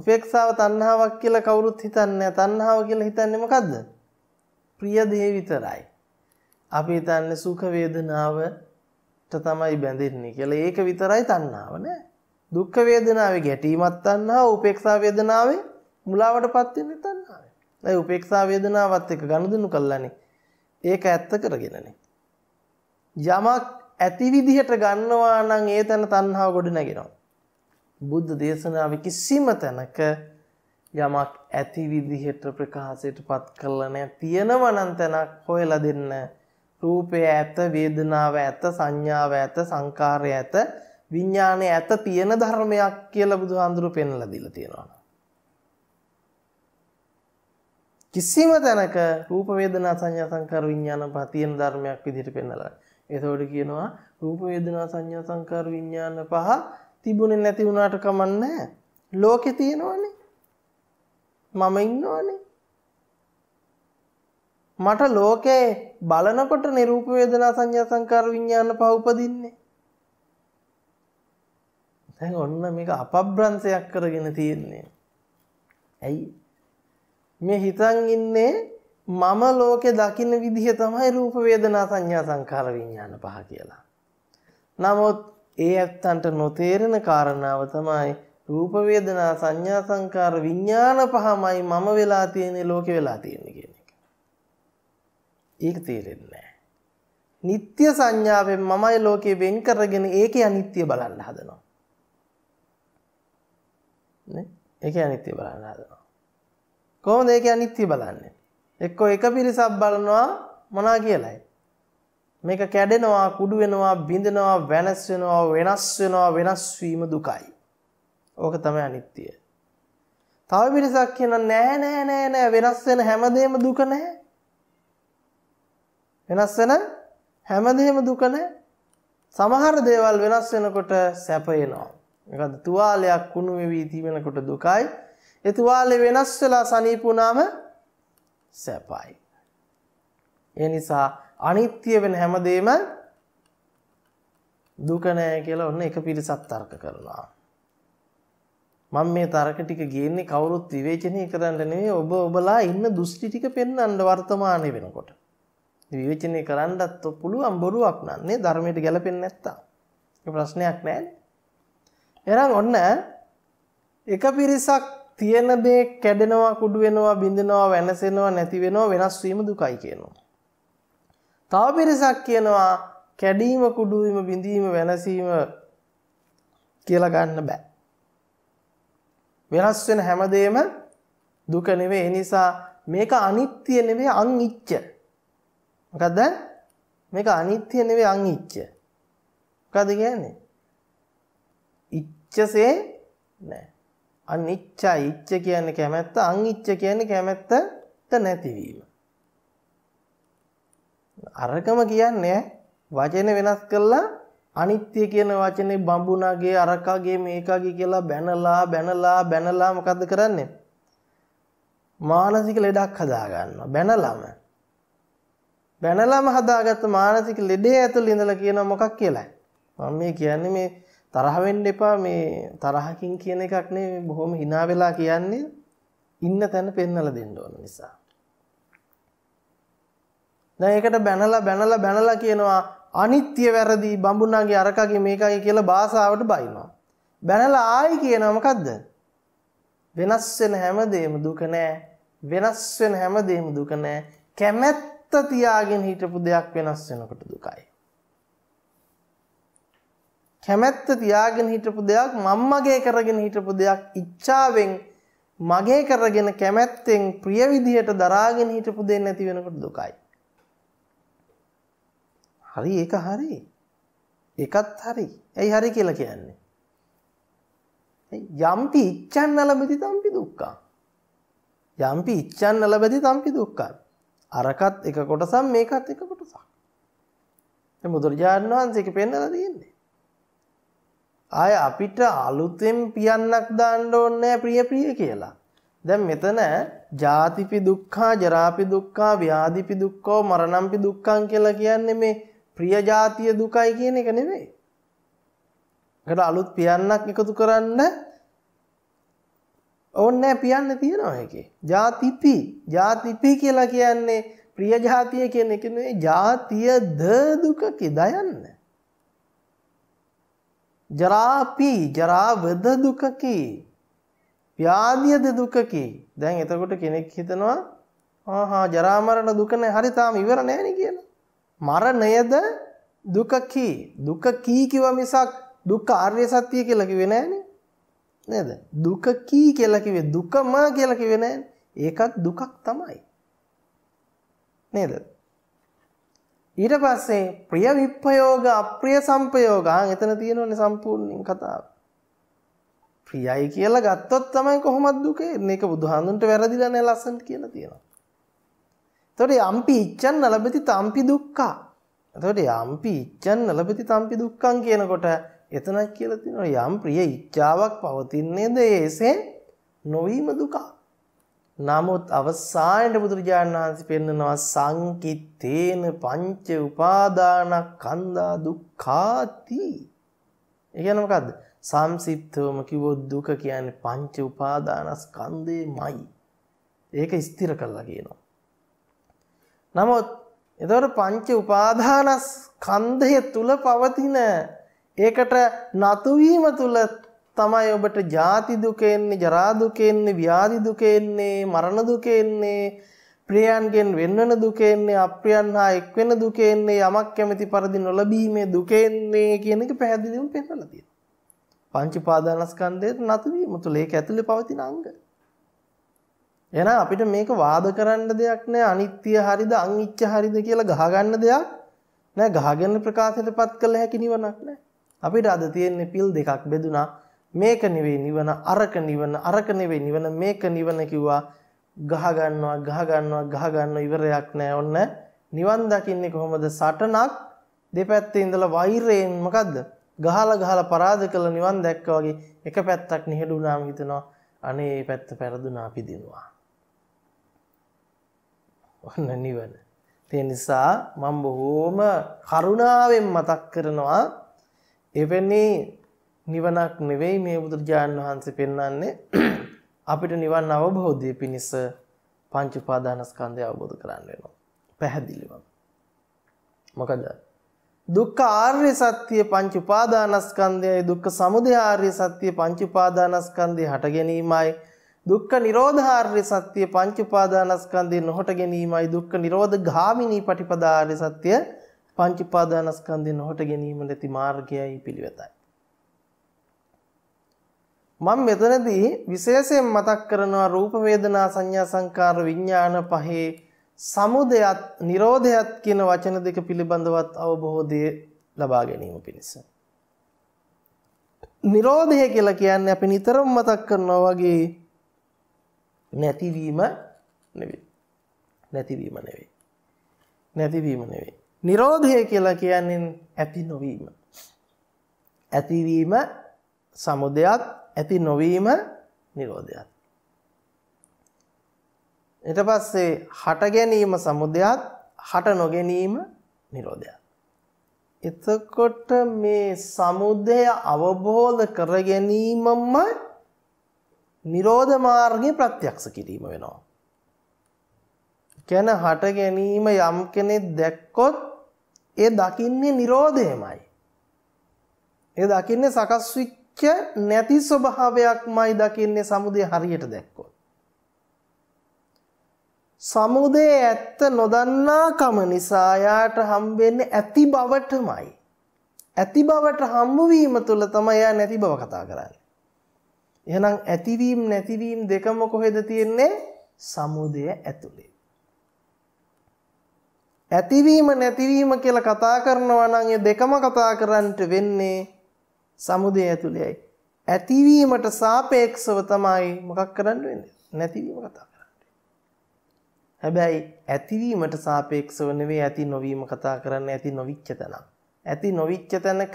උපේක්ෂාව තණ්හාවක් කියලා කවුරුත් හිතන්නේ තණ්හාව කියලා හිතන්නේ මොකද්ද? ප්‍රිය දේ විතරයි. අපි හිතන්නේ සුඛ වේදනාවට තමයි බැඳෙන්නේ කියලා. ඒක විතරයි තණ්හාව නෑ. දුක් වේදනාවේ ගැටීමත් තණ්හාව, උපේක්ෂා වේදනාවේ මුලාවටපත් වෙන්නේ තණ්හාවයි. ඒ උපේක්ෂා වේදනාවත් එක්ක ගනුදෙනු කළානේ. ඒක ඇත්ත කරගෙනනේ. යමක් ඇති විදිහට ගන්නවා නම් ඒ තැන තණ්හාව ගොඩනගෙනවා. බුද්ධ දේශනාවේ කිසිම තැනක යමක් ඇති විදිහට ප්‍රකාශයටපත් කළා නෑ. තියෙනවා නම් තැනක් හොයලා දෙන්න. රූපය ඇත, වේදනාව ඇත, සංඥාව ඇත, සංකාරය ඇත, විඥානය ඇත තියෙන ධර්මයක් කියලා බුදුහාඳුරු පෙන්ලා දීලා තියෙනවා. කිසිම තැනක රූප වේදනා සංඥා සංකාර විඥාන පහ තියෙන ධර්මයක් විදිහට පෙන්වලා නෑ. එතවට කියනවා රූප වේදනා සංඥා සංකාර විඤ්ඥාන පහ තිබුණේ නැති වුණාට කමන්නෑ ලෝකෙ තියෙනවනේ මම ඉන්නවනේ මට ලෝකේ බලනකොට නිරූප වේදනා සංඥා සංකාර විඤ්ඥාන පහ උපදින්නේ දැන් ඔන්න මේක අපබ්‍රංශයක් කරගෙන තියෙන්නේ. ඇයි? මේ හිතන් ඉන්නේ මම ලෝකෙ දකින්න විදිහ තමයි රූප වේදනා සංඥා සංකාර විඥාන පහ කියලා. නමුත් ඒ ඇත්තන්ට නොතේරෙන කාරණාව තමයි රූප වේදනා සංඥා සංකාර විඥාන පහමයි මම වෙලා තියෙන්නේ ලෝකෙ වෙලා තියෙන්නේ කියන එක. ඒක තේරෙන්නේ නැහැ. නিত্য සංඥාවෙන් මමයි ලෝකෙ වෙන් කරගෙන ඒකේ අනිත්‍ය බලන්න හදනවා. නේ? ඒකේ අනිත්‍ය බලන්න හදනවා. කොහොමද ඒකේ අනිත්‍ය බලන්නේ? එක්කෝ එක පිරිසක් බලනවා මොනා කියලායි. මේක කැඩෙනවා, කුඩු වෙනවා, බිඳෙනවා, වෙනස් වෙනවා, වෙනස් වෙනවා, වෙනස් වීම දුකයි. ඕක තමයි අනිත්‍ය. තව පිරිසක් කියනවා නෑ නෑ නෑ නෑ වෙනස් වෙන හැමදේම දුක නෑ. වෙනස් වෙන හැමදේම දුක නෑ. සමහර දේවල් වෙනස් වෙනකොට සැප එනවා. මොකද තුවාලයක් කුණු වෙවි තිබෙනකොට දුකයි. ඒ තුවාලේ වෙනස් වෙලා සනීප වුණාම සැපයි. ඒ නිසා අනිත්‍ය වෙන හැමදේම දුක නෑ කියලා ඔන්න එක පිරිසක් තර්ක කරනවා. මම මේ තර්ක ටික ගේන්නේ කවුරුත් විවේචනය කරන්න නෙවෙයි ඔබ ඔබලා ඉන්න දෘෂ්ටි ටික පෙන්වන්න වර්තමානයේ වෙනකොට. විවේචනය කරන්නත් පුළුවන් බොරුවක් නන්නේ ධර්මයට ගැලපෙන්නේ නැත්තම්. ප්‍රශ්නයක් නෑනේ. එහෙනම් ඔන්න එක පිරිසක් තියෙන දේ කැඩෙනවා කුඩු වෙනවා බිඳෙනවා වෙනසෙනවා නැති වෙනවා වෙනස් වීම දුකයි කියනවා. තව පිරිසක් කියනවා කැඩීම කුඩු වීම බිඳීම වෙනසීම කියලා ගන්න බෑ. වෙනස් වෙන හැමදේම දුක නෙවෙයි. ඒ නිසා මේක අනිත්‍ය නෙවෙයි අනිච්ච. මොකද්ද? මේක අනිත්‍ය නෙවෙයි අනිච්ච. මොකද්ද කියන්නේ? ඉච්ඡසේ නැහැ. අනිච්චයි ඉච්ච කියන්නේ කැමැත්ත අනිච්ච කියන්නේ කැමැත්තට නැතිවීම අරකම කියන්නේ වචන වෙනස් කරලා අනිත්‍ය කියන වචනේ බඹුණගේ අරකගේ මේකගේ කියලා බැනලා බැනලා බැනලා මොකද්ද කරන්නේ මානසික ලෙඩක් හදාගන්නවා බැනලම බැනලම හදාගත්ත මානසික ලෙඩේ ඇතුළේ ඉඳලා කියන මොකක් කියලා මම මේ කියන්නේ මේ තරහ වෙන්න එපා මේ තරහකින් කියන එකක් නෙමෙයි බොහොම hina වෙලා කියන්නේ ඉන්න තැන පෙන්වලා දෙන්න ඕන නිසා. දැන් ඒකට බැනලා බැනලා බැනලා කියනවා අනිත්‍ය වැරදි බඹුණාගේ අරකගේ මේකයි කියලා භාෂාවට බයිනවා. බැනලා ආයි කියනවා මොකද්ද? වෙනස් වෙන හැමදේම දුක නෑ. වෙනස් වෙන හැමදේම දුක නෑ. කැමැත්ත තියාගෙන හිටපු දෙයක් වෙනස් වෙනකොට දුකයි. කැමැත්ත තියාගෙන හිටපු දෙයක් මම මගේ කරගෙන හිටපු දෙයක් ඉච්ඡාවෙන් මගේ කරගෙන කැමැත්තෙන් ප්‍රිය විදිහට දරාගෙන හිටපු දෙයක් නැති වෙනකොට දුකයි. හරි ඒක හරි. ඒකත් හරි. ඇයි හරි කියලා කියන්නේ? යම්පි ඉච්ඡන් නලබති තම්පි දුක්ඛං. යම්පි ඉච්ඡන් නලබති තම්පි දුක්ඛං. අරකත් එක කොටසක් මේකත් එක කොටසක්. මේ බුදුරජාණන් වහන්සේක පෙන්නලා තියෙන්නේ. ආය අපිට අලුතෙන් පියන්නක් දාන්න ඕන්නෑ ප්‍රිය ප්‍රිය කියලා. දැන් මෙතන ජාතිපි දුක්ඛා ජරාපි දුක්ඛා ව්‍යාධිපි දුක්ඛෝ මරණම්පි දුක්ඛං කියලා කියන්නේ මේ ප්‍රිය ජාතිය දුකයි කියන එක නෙමෙයි. ඒකට අලුත් පියන්නක් එකතු කරන්න ඕන්නේ පියන්න තියෙනවා එකේ. ජාතිපි ජාතිපි කියලා කියන්නේ ප්‍රිය ජාතිය කියන එක නෙවෙයි ජාතිය ද දුකකි දයන්නේ. ජරාපී ජරාවද දුකකි. ව්‍යාධියද දුකකි. දැන් එතකොට කෙනෙක් හිතනවා ආහා ජරා මරණ දුක නෑ හරි තාම ඉවර නෑනේ කියලා. මරණයද දුකකි. දුකකි කිව මිසක් දුක්ඛ ආර්ය සත්‍ය කියලා කිව්වේ නෑනේ. නේද? දුකකි කියලා කිව්වේ දුකම කියලා කිව්වේ නෑනේ. ඒකත් දුකක් තමයි. නේද? ඊට පස්සේ ප්‍රිය විප්පයෝග අප්‍රිය සම්පයෝගාන් එතන තියෙනවනේ සම්පූර්ණින් කතාව. ප්‍රියයි කියලා ගත්තොත් තමයි කොහොමද දුකේ? මේක බුදුහාඳුන්ට වැරදිලා නෑ ලස්සන්ට කියලා තියෙනවා. එතකොට යම්පි ඉච්ඡන් නලබති තම්පි දුක්ඛා. එතකොට යම්පි ඉච්ඡන් නලබති තම්පි දුක්ඛං කියනකොට එතනක් කියලා තියෙනවා යම් ප්‍රිය ඉච්ඡාවක් පවතින්නේද ඒසේ නොවීම දුකක්. නමුත් අවසානයේ බුදුරජාණන් වහන්සේ පෙන්නනවා සංකිට්ඨේන පංච උපාදාන කන්දා දුක්ඛාති. ඒ කියන්නේ මොකද්ද? සම්සිද්ධවම කිව්වොත් දුක කියන්නේ පංච උපාදානස්කන්ධේමයි. ඒක ස්ථිර කරලා කියනවා. නමුත් එතකොට පංච උපාදානස්කන්ධය තුල පවතින ඒකට නතු වීම තුල තමයි ඔබට ජාති දුක එන්නේ, ජරා දුක එන්නේ, ව්‍යාධි දුක එන්නේ, මරණ දුක එන්නේ, ප්‍රියයන්ගෙන් වෙන්වන දුක එන්නේ, අප්‍රියයන් හා එක්වෙන දුක එන්නේ, යමක් කැමැති පරිදි නොලැබීමේ දුක එන්නේ කියන එක පැහැදිලිවම පෙන්නලා තියෙනවා. පංච පාදානස්කන්ධයේ නතු වීම තුළ ඒක ඇතුලේ පවතින අංග. එහෙනම් අපිට මේක වාද කරන්න දෙයක් නෑ අනිත්‍ය හරිද අනිච්ච හරිද කියලා ගහගන්න දෙයක් නෑ ගහගෙන ප්‍රකාශයටපත් කළ හැකි නිවනක් නෑ අපිට අද තියෙන්නේ පිල් දෙකක් බෙදුනා මේක නෙවෙයි නිවන අරක නිවන අරක නෙවෙයි නිවන මේක නිවන කිව්වා ගහ ගන්නවා ගහ ගන්නවා ගහ ගන්න ඉවරයක් නැහැ ඔන්න නිවන් දකින්නේ කොහොමද සටනක් දෙපැත්තේ ඉඳලා වෛරයෙන් මොකද්ද ගහලා ගහලා පරාද කළ නිවන් දැක්කා වගේ එක පැත්තක් නිහඬ වුණාම හිතනවා අනේ මේ පැත්ත පෙරදුනා අපි දිනුවා ඔන්න නිවන ඒ නිසා මම බොහෝම කරුණාවෙන් මතක් කරනවා එවැනි නිවනක් නෙවෙයි මේ බුදුරජාණන් වහන්සේ පෙන්වන්නේ අපිට නිවන් අවබෝධය පිණිස පංච උපාදානස්කන්ධය අවබෝධ කරගන්න වෙනවා. පැහැදිලිව. මොකද දුක්ඛ ආර්ය සත්‍ය පංච උපාදානස්කන්ධයයි දුක්ඛ සමුදය ආර්ය සත්‍ය පංච උපාදානස්කන්ධේ හට ගැනීමයි දුක්ඛ නිරෝධාර්ය සත්‍ය පංච උපාදානස්කන්ධේ නොහට ගැනීමයි දුක්ඛ නිරෝධ ගාමිනී පටිපදාර්ය සත්‍ය පංච උපාදානස්කන්ධේ නොහට ගැනීම නැති මාර්ගයයි පිළිවෙතයි. මම මෙතනදී විශේෂයෙන් මතක් කරනවා රූප වේදනා සංඥා සංකාර විඥාන පහේ සමුදයත් නිරෝධයත් කියන වචන දෙක පිළිබඳවත් අවබෝධය ලබා ගැනීම පිණිස. නිරෝධය කියලා කියන්නේ අපි නිතරම මතක් කරනවා වගේ නැතිවීම නෙවෙයි. නැතිවීම නෙවෙයි. නැතිවීම නෙවෙයි. නිරෝධය කියලා කියන්නේ ඇති නොවීම. ඇතිවීම සමුදයත් ඇති නොවීම නිරෝධයත්. එට පස්සේ හට ගැනීම සමුදයත් හට නොගැනීම නිරෝධයත්. එතකොට මේ සමුදය අවබෝධ කර ගැනීමම නිරෝධ මාර්ගයේ ප්‍රත්‍යක්ෂ කිරීම වෙනවා. කියන හට ගැනීම යම් කෙනෙක් දැක්කොත් ඒ දකින්නේ නිරෝධයමයි. ඒ දකින්නේ සකස් වෙච්ච සත්‍ය නැති ස්වභාවයක්මයි දකින්නේ සමුදේ හරියට දැක්කොත්. සමුදේ ඇත්ත නොදන්නාකම නිසා යාට හම්බෙන්නේ ඇති බවටමයි. ඇති බවට හම්බ වීම තුළ තමයි යා නැති බව කතා කරන්නේ. එහෙනම් ඇතිවීම නැතිවීම දෙකම කොහෙද තියෙන්නේ? සමුදය ඇතුලේ. ඇතිවීම නැතිවීම කියලා කතා කරනවා නම් ඒ දෙකම කතා කරන්නට වෙන්නේ සමුදය ඇතුළේයි. ඇතිවීමට සාපේක්ෂව තමයි මොකක් කරන්න වෙන්නේ? නැතිවීම කතා කරන්නේ. හැබැයි ඇතිවීමට සාපේක්ෂව නෙවෙයි ඇති නොවීම කතා කරන්නේ ඇති නොවිච්ච තැනක්. ඇති නොවිච්ච තැනක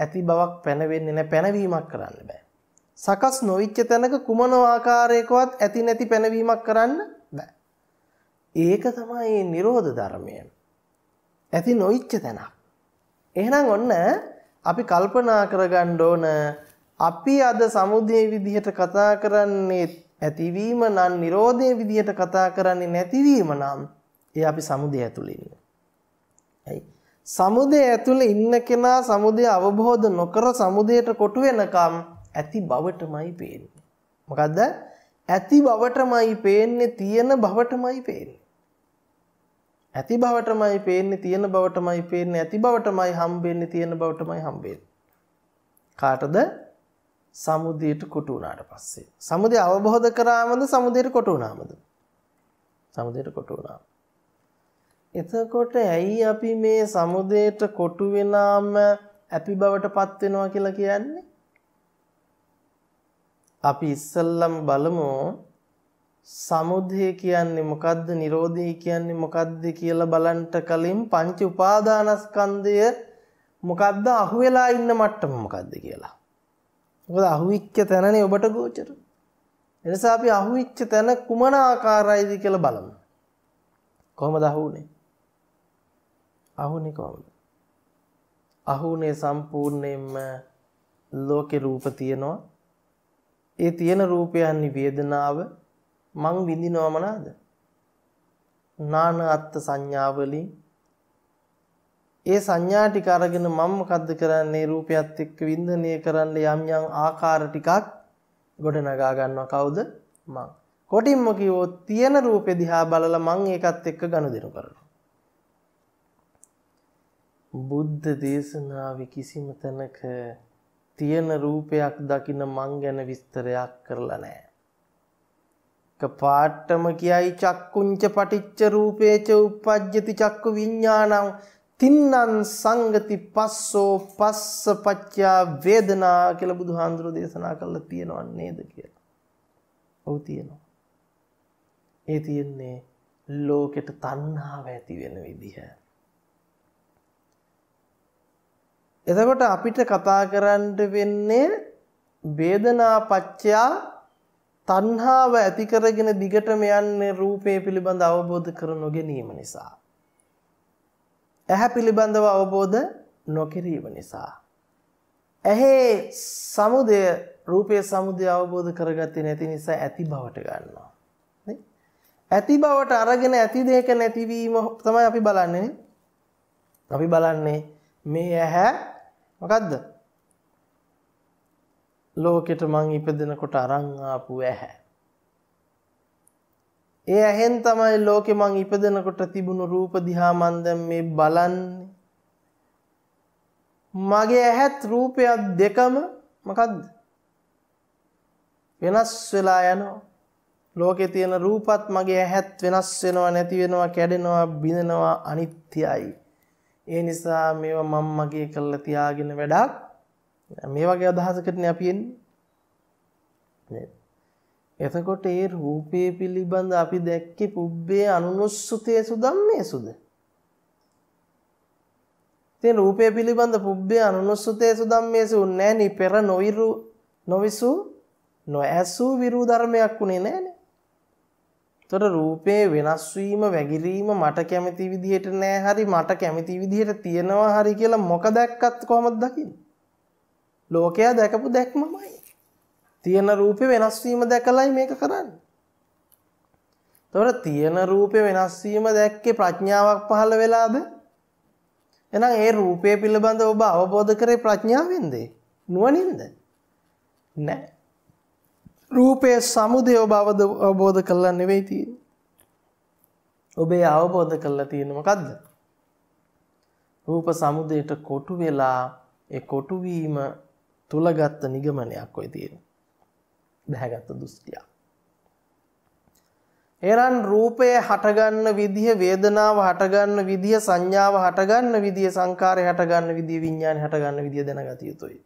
ඇති බවක් පැනවෙන්නේ නැහැ පැනවීමක් කරන්න බෑ. සකස් නොවිච්ච තැනක කුමන ආකාරයකවත් ඇති නැති පැනවීමක් කරන්න බෑ. ඒක තමයි මේ Nirodha ධර්මය. ඇති නොවිච්ච තැනක්. එහෙනම් ඔන්න අපි කල්පනා කරගන්න ඕන අපි අද සමුදේ විදිහට කතා කරන්නේ ඇතිවීම නම් Nirodhe විදිහට කතා කරන්නේ නැතිවීම නම් ඒ අපි සමුදේ ඇතුළේ ඉන්නේ. ඇයි? සමුදේ ඇතුළේ ඉන්න කෙනා සමුදේ අවබෝධ නොකර සමුදේට කොටු වෙනකම් ඇති බවටමයි පේන්නේ. මොකද්ද? ඇති බවටමයි පේන්නේ තියෙන බවටමයි පේන්නේ. ඇති බවටමයි පේන්නේ තියෙන බවටමයි පේන්නේ ඇති බවටමයි හම්බෙන්නේ තියෙන බවටමයි හම්බෙන්නේ. කාටද? සමුදියට කොටු වුණාට පස්සේ. සමුදිය අවබෝධ කරාමද සමුදියට කොටු වුණාමද? සමුදියට කොටු වුණා. එතකොට ඇයි අපි මේ සමුදියට කොටු වෙනාම ඇති බවටපත් වෙනවා කියලා කියන්නේ? අපි ඉස්සල්ලාම බලමු සමුදය කියන්නේ මොකද්ද නිරෝධය කියන්නේ මොකද්ද කියලා බලන්ට කලින් පංච උපාදානස්කන්ධය මොකද්ද අහුවෙලා ඉන්න මට්ටම මොකද්ද කියලා. මොකද අහුවිච්ච තැනනේ ඔබට ගෝචර. එනිසා අපි අහුවිච්ච තැන කුමන ආකාරයිද කියලා බලමු. කොහමද අහුනේ? අහුනේ කොහමද? අහුනේ සම්පූර්ණයෙන්ම ලෝකේ රූප තියෙනවා. ඒ තියෙන රූපයන් වේදනාව මං විඳිනවම නේද? නානාත්ත් සංඥාවලින් ඒ සංඥා ටික අරගෙන මම මොකද්ද කරන්නේ රූපයත් එක්ක වින්දනය කරන්න යම් යම් ආකාර ටිකක් ගොඩනගා ගන්නවා කවුද මං කොටින්ම කිව්වොත් තියෙන රූපෙ දිහා බලලා මං ඒකත් එක්ක ගනුදෙනු කරනවා බුද්ධ දේශනාවේ කිසිම තැනක තියෙන රූපයක් දකින මං ගැන විස්තරයක් කරලා නැහැ එකපාටම කියයි චක්කුංච පටිච්ච රූපේච උප්පජ්ජති චක්කු විඥානං තින්නම් සංගති පස්සෝ පස්ස පච්චා වේදනා කියලා බුදුහාඳුර දේශනා කරලා තියෙනව නේද කියලා. ඔව් තියෙනවා. ඒ තියෙන්නේ ලෝකෙට තණ්හාව ඇති වෙන විදිහ. එතකොට අපිට කතා කරන්න වෙන්නේ වේදනා පච්චා තණ්හාව ඇති කරගෙන දිගටම යන්නේ රූපය පිළිබඳ අවබෝධ කර නොගැනීම නිසා. ඇහැ පිළිබඳව අවබෝධ නොකිරීම නිසා. ඇහි සමුදය රූපයේ සමුදය අවබෝධ කරගත්තේ නැති නිසා ඇති බවට ගන්නවා. ඇති බවට අරගෙන ඇති දෙයක නැතිවීම තමයි අපි බලන්නේ. අපි බලන්නේ මේ ඇහැ මොකද්ද? ලෝකෙට මං ඉපදෙනකොට අරංආපු ඇහැ. ඒ ඇහෙන් තමයි ලෝකෙ මං ඉපදෙනකොට තිබුණු රූප දිහා මන් දැන් මේ බලන්නේ. මගේ ඇහත් රූපයක් දෙකම මොකද්ද? වෙනස් වෙලා යනවා. ලෝකේ තියෙන රූපත් මගේ ඇහත් වෙනස් වෙනවා නැති වෙනවා කැඩෙනවා බිඳෙනවා අනිත්‍යයි. ඒ නිසා මේවා මම මගේ කරලා තියාගෙන වැඩක් මේ වගේ අදහසකටන අපියෙන්නේ එතකොට ඒ රූපය පිළිබඳ අපි දැක්කෙ පුබ්බේ අනුනුස්සුතය සුදම්මේ සුද තින් රූපය පිළිබඳ පුබ්බේ අනුනුස්සුතය සුදම්මේ සු නෑනි පෙර නොවිරු නොවිසු නොඇසූ විරූ ධර්මයක් වුණේ නෑන තොට රූපයේ වෙනස්වීම වැගිරීම මට කැමති විදිහට නෑ හරි මට කැමති විදිහට තියෙනවා හරි කියලා මොක දැක්කත් කොමත් දකිින් ලෝකයා දැකපු දැක්මමයි. තියෙන රූපේ වෙනස් වීම දැකලයි මේක කරන්නේ. එතකොට තියෙන රූපේ වෙනස් වීම දැක්කේ ප්‍රඥාවක් පහළ වෙලාද? එහෙනම් ඒ රූපය පිළිබඳව ඔබ අවබෝධ කරේ ප්‍රඥාවෙන්ද? නුවණින්ද? නැහැ. රූපයේ සමුදය ඔබ අවබෝධ කළා නෙවෙයි තියෙන්නේ. ඔබේ අවබෝධ කළා තියෙන්නේ මොකද්ද? රූප සමුදයට කොටු වෙලා ඒ කොටු වීම තුළගත්ත නිගමනයක් ඔයි තියෙන දැහැගත්ත දුස්ටියා. එරන් රූපය හටගන්න විදිහ වේදනාව හටගන්න විදිහ සංඥාව හටගන්න විදිහ සංකාරය හටගන්න විදිහ විඤ්ඥාන හටගන්න විදිහ දැනගත යුතුයි.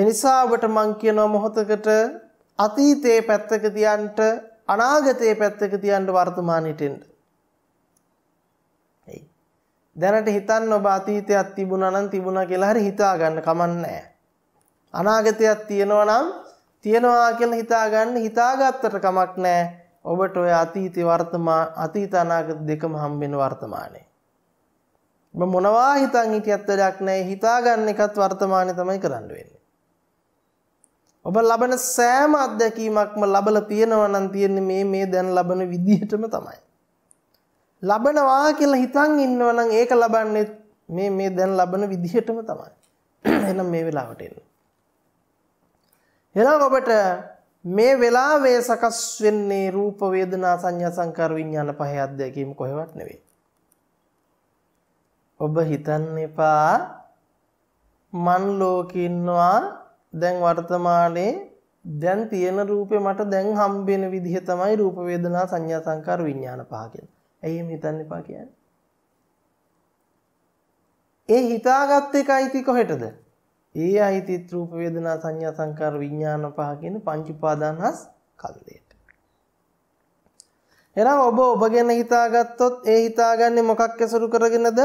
එනිසාවට මං කියනව මොහොතකට අතීතයේ පැත්තක තියන්ට අනාගතයේ පැත්තක තියන්ට වර්තමානයටෙන්ට. දැනට හිතන්න ඔබ අතීතයක් තිබුණා නම් තිබුණා කියලා හරි හිතා ගන්න කමන්නේ අනාගතයක් තියෙනවා නම් තියෙනවා කියලා හිතා ගන්න හිතාගත්තට කමක් නැහැ. ඔබට ඔය අතීතේ වර්තමාන අතීත අනාගත දෙකම හම්බෙන වර්තමානයේ. ඔබ මොනවා හිතන් හිටියත් වැඩක් නැහැ. හිතා ගන්න එකත් වර්තමානයේ තමයි කරන්න වෙන්නේ. ඔබ ලබන සෑම අත්දැකීමක්ම ලබලා තියෙනවා නම් තියෙන්නේ මේ මේ දැන් ලබන විදිහටම තමයි. ලබනවා කියලා හිතන් ඉන්නවනම් ඒක ලබන්නේ මේ මේ දැන් ලබන විදිහටම තමයි. එහෙනම් මේ වෙලාවට එන්න. එහෙනම් ඔබට මේ වෙලාවේ සකස් වෙන්නේ රූප වේදනා සංඥා සංකාර විඥාන පහේ අධ්‍යක්ීම් කොහෙවත් නෙවෙයි. ඔබ හිතන්න එපා මන් ලෝකේ ඉන්නවා දැන් වර්තමානයේ දැන් තියෙන රූපේ මට දැන් හම්බ වෙන විදිහ තමයි රූප වේදනා සංඥා සංකාර විඥාන පහ කියලා. ඇයි එහෙම හිතන්න එපා කියන්නේ? ඒ හිතාගත් එක අයිති කොහෙටද? ඒ අයිතිත් රූප වේදනා සංඥා සංකාර විඥාන පහ කියන පංච උපාදානස් කල්ලයට. එහෙනම් ඔබ ඔබ ගැන හිතාගත්තොත් ඒ හිතාගන්නේ මොකක් ඇසුරු කරගෙනද?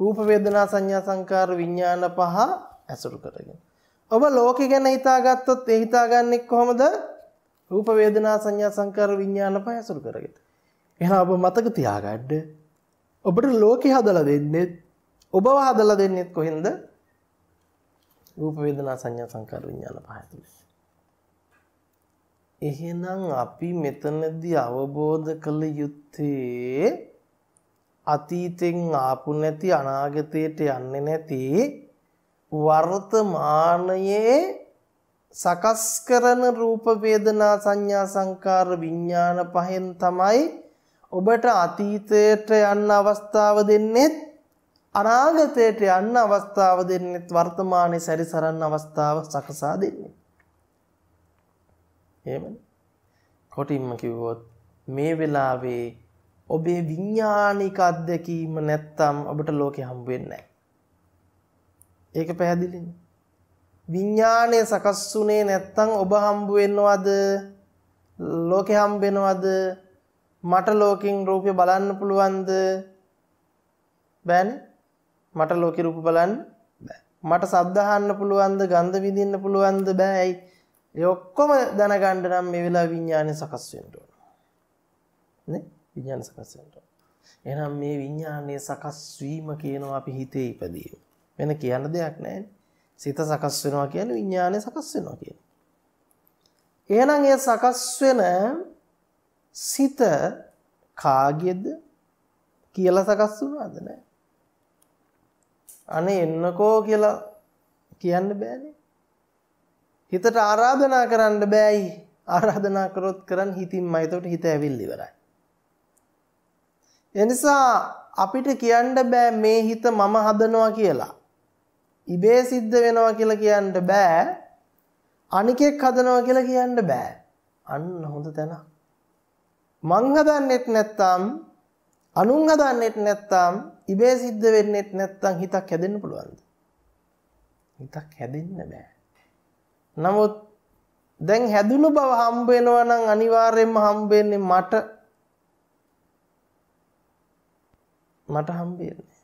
රූප වේදනා සංඥා සංකාර විඥාන පහ ඇසුරු කරගෙන. ඔබ ලෝකෙ ගැන හිතාගත්තොත් ඒ හිතාගන්නේ කොහොමද? රූප වේදනා සංඥා සංකාර විඥාන පහ ඇසුරු කරගෙන. එහ ඔබ මතක තියාගඩ්ඩ ඔබට ලෝකෙ හදල දෙන්නෙත් ඔබ හදල දෙන්නෙත් කොහෙන්ද රූපවේදනා සංඥා සංකර විඥාන පහතුල. එහෙනම් අපි මෙතනදී අවබෝධ කළ යුත්තේ අතීතෙන් ආපු නැති අනාගතයට යන්නේ නැති වර්තමානයේ සකස් කරන රූප වේදනා සංඥා සංකාර විඥාන පහෙන් තමයි ඔබට අතීතයට යන්න අවස්ථාව දෙන්නෙත් අනාගතයට යන්න අවස්ථාව දෙන්නෙත් වර්තමානයේ සැරිසරන්න අවස්ථාව සකසා දෙන්නේ. එහෙමනේ. කොටින්ම කිව්වොත් මේ වෙලාවේ ඔබේ විඥානික අත්දැකීම නැත්තම් ඔබට ලෝකේ හම්බ වෙන්නේ නැහැ. ඒක පැහැදිලිනේ. විඥාණය සකස්ුනේ නැත්තම් ඔබ හම්බ වෙනවද? ලෝකේ හම්බ වෙනවද? මට ලෝකෙන් රූපය බලන්න පුළුවන්ද? බෑනේ. මට ලෝකේ රූප බලන්න බෑ. මට ශබ්ද අහන්න පුළුවන්ද? ගන්ධ විඳින්න පුළුවන්ද? බෑ. ඇයි? ඒ ඔක්කොම දැනගන්න නම් මේ වෙලාව විඥානය සකස් වෙන්න ඕන. නේ? විඥාන සකස් වෙන්න ඕන. එහෙනම් මේ විඥානයේ සකස් වීම කියනවා අපි හිතේ ඉපදීම. වෙන කියන්න දෙයක් නැහැ. සිත සකස් වෙනවා කියන්නේ විඥානය සකස් වෙනවා කියන්නේ. එහෙනම් ඒ සකස් වෙන සිත කාගෙද කියලා සකස් වුණාද නෑ අනේ එන්නකෝ කියලා කියන්න බෑනේ හිතට ආරාධනා කරන්න බෑයි ආරාධනා කරොත් කරන් හිතින්ම එතකොට හිත ඇවිල් ඉවරයි එනිසා අපිට කියන්න බෑ මේ හිත මම හදනවා කියලා ඉබේ සිද්ධ වෙනවා කියලා කියන්න බෑ අනිකෙක් හදනවා කියලා කියන්න බෑ අන්න හොඳ තැනක් මං හදන්නෙත් නැත්නම් අනුන් හදන්නෙත් නැත්නම් ඉබේ සිද්ධ වෙන්නෙත් නැත්නම් හිතක් හැදෙන්න පුළුවන්ද? හිතක් හැදෙන්න බෑ. නමුත් දැන් හැදුණු බව හම්බ වෙනවා නම් අනිවාර්යයෙන්ම හම්බ වෙන්නේ මට මට හම්බ වෙන්නේ.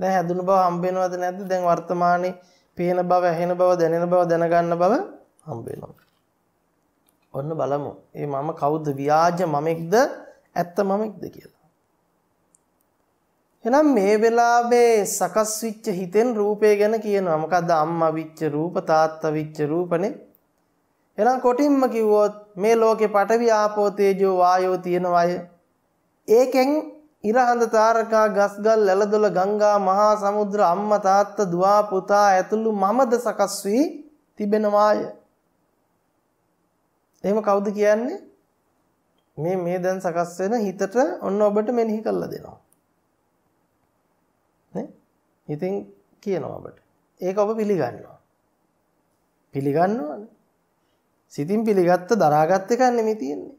දැන් හැදුණු බව හම්බ වෙනවද නැද්ද? දැන් වර්තමානයේ පේන බව, ඇහෙන බව, දැනෙන බව දැනගන්න බව හම්බ වෙනවා. ඔන්න බලමු. ඒ මම කවුද ව්‍යාජ මමෙක්ද ඇත්ත මමෙක්ද කියලා. එහෙනම් මේ වෙලාවේ සකස් වෙච්ච හිතෙන් රූපය ගැන කියනවා. මොකද්ද අම්මා විච්ච රූප, තාත්තා විච්ච රූපනේ. එහෙනම් කොටින්ම කිව්වොත් මේ ලෝකේ පඨවි ආපෝ තේජෝ වායෝ තියෙනවය. ඒකෙන් ඉරහඳ තාරකා ගස්ගල් ඇලදොල ගංගා මහා සමුද්‍ර අම්මා තාත්තා දුවා පුතා ඇතුළු මමද සකස් වී තිබෙනවාය. එහෙම කවුද කියන්නේ? මේ මේ දැන් සකස් වෙන හිතට ඔන්න ඔබට මෙනෙහි කරලා දෙනවා. නේ? හිතෙන් කියනවා ඔබට. ඒක ඔබ පිළිගන්නවා. පිළිගන්නවනේ. සිතින් පිළිගත්ත දරාගත් එකක් නෙමෙයි තියෙන්නේ.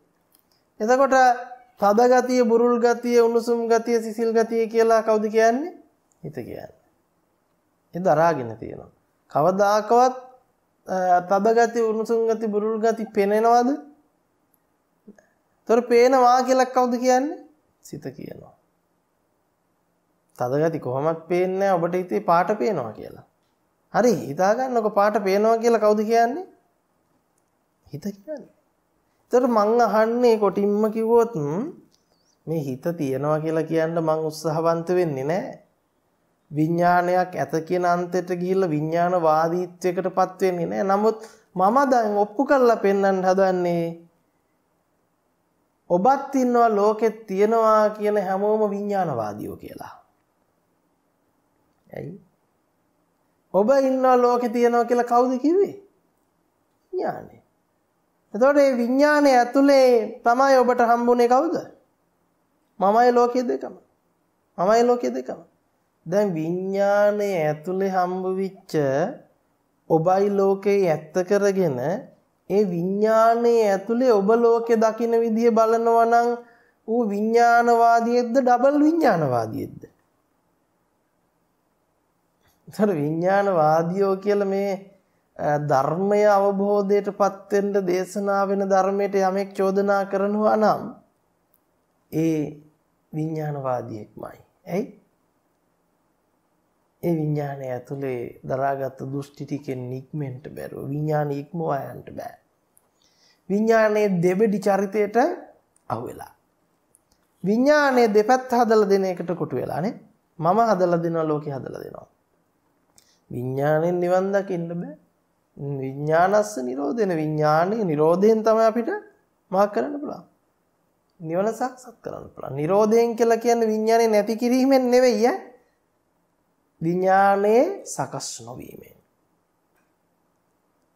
එතකොට තද ගතිය, බුරුල් ගතිය, උණුසුම් ගතිය, සිසිල් ගතිය කියලා කවුද කියන්නේ? හිත කියන්නේ. ඒ දරාගෙන තියෙනවා. කවදාකවත් තදගති උණුසුන්ගති බුරුල්ගති පෙනෙනවද තොර පේනවා කියලක් කවුද කියන්නේ සිත කියනවා. තදගති කොහොමත් පේන්නේ ඔබට හිතේ පාට පේනවා කියලා. හරි හිතාගන්නක පාට පේනවා කියලා කවුද කියන්නේ? හිත කියන්නේ. ඒතර මං අහන්නේ කොටින්ම කිව්වොත් මේ හිත තියනවා කියලා කියන්න මං උත්සාහවන්ත වෙන්නේ නැහැ. විඥානයක් ඇත කියන අන්තයට ගිහිල්ලා විඥානවාදීත්වයකටපත් වෙන්නේ නැහැ. නමුත් මම දැන් ඔප්පු කරලා පෙන්වන්න හදන්නේ ඔබත් ඉන්නවා ලෝකෙත් තියනවා කියන හැමෝම විඥානවාදියෝ කියලා. ඇයි? ඔබ ඉන්නවා ලෝකෙ තියනවා කියලා කවුද කිව්වේ? විඥානේ. එතකොට මේ විඥානේ ඇතුලේ තමයි ඔබට හම්බුනේ කවුද? මමයි ලෝකයේ දෙකම. මමයි ලෝකයේ දෙකම. දැන් විඥානයේ ඇතුලේ හම්බ වෙච්ච ඔබයි ලෝකේ ඇත්ත කරගෙන ඒ විඥානයේ ඇතුලේ ඔබ ලෝකේ දකින විදිය බලනවා නම් ඌ විඥානවාදියෙක්ද ඩබල් විඥානවාදියෙක්ද? ඒතර විඥානවාදියෝ කියලා මේ ධර්මය අවබෝධයටපත් වෙන්න දේශනා වෙන ධර්මයට යමෙක් චෝදනා කරනවා නම් ඒ විඥානවාදියෙක්මයි. ඇයි? ඒ විඤ්ඥානය ඇතුළේ දරාගත්ත දුෘෂ්ටිතිකෙන් නික්මෙන්ට බැරු විඤ්ඥාන ඉක්මවායන්ට බෑ. විඤ්ඥානයේ දෙබෙඩි චරිතයට අවවෙලා. විඤ්ඥානයේ දෙපැත් හදල දෙන එකට කොටු වෙලානේ මම හදල දෙන ලෝක හදල දෙනවා. විඤ්ඥානයෙන් නිවන්දක් ඉන්න බෑ විඤ්ඥානස්ස නිරෝධන විඤ්ඥානය නිරෝධයෙන් තම අපිට මා කරන්න පුළා. නිවන සක්සත් කරන්න පුළා නිරෝධයෙන් කියලා කියන්න විඤ්ඥානය නැති කිරීමෙන් නෙවෙයිය විඥානයේ සකස් නොවීමෙන්.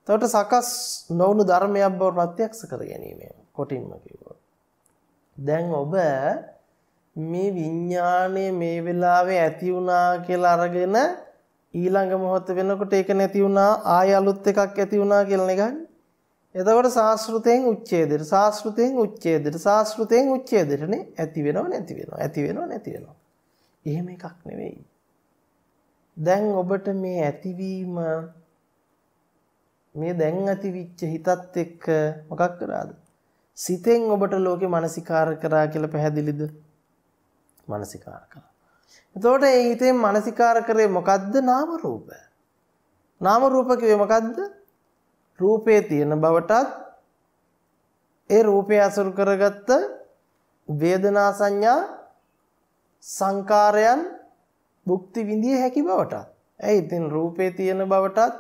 එතකොට සකස් නොවුණු ධර්මයක් බව ප්‍රත්‍යක්ෂ කර ගැනීමෙන් කොටින්ම කිව්වොත්. දැන් ඔබ මේ විඥානය මේ වෙලාවේ ඇති වුණා කියලා අරගෙන ඊළඟ මොහොත වෙනකොට ඒක නැති වුණා ආය අලුත් එකක් ඇති වුණා කියලා නේගන්නේ. එතකොට සාස්ෘතෙන් උච්ඡේදෙට සාස්ෘතෙන් උච්ඡේදෙට සාස්ෘතෙන් උච්ඡේදෙටනේ ඇති වෙනව නැති වෙනව ඇති වෙනව නැති වෙනව. එහෙම එකක් නෙවෙයි. දැන් ඔබට මේ ඇතිවීම මේ දැන් ඇතිවිච්ච හිතත් එක්ක මොකක් කරාද? සිතෙන් ඔබට ලෝකෙ මානසිකාර කරා කියලා පැහැදිලිද? මානසිකාර කරා. එතකොට ඒ හිතෙන් මානසිකාර කරේ මොකද්ද? නාම රූප. නාම රූප කිව්වේ මොකද්ද? රූපේ තියෙන බවටත් ඒ රූපය අසුරු කරගත්ත වේදනා සංඥා සංකාරයන් භුක්ති විඳිය හැකි බවටත්. ඇයි ඉතින් රූපේ තියෙන බවටත්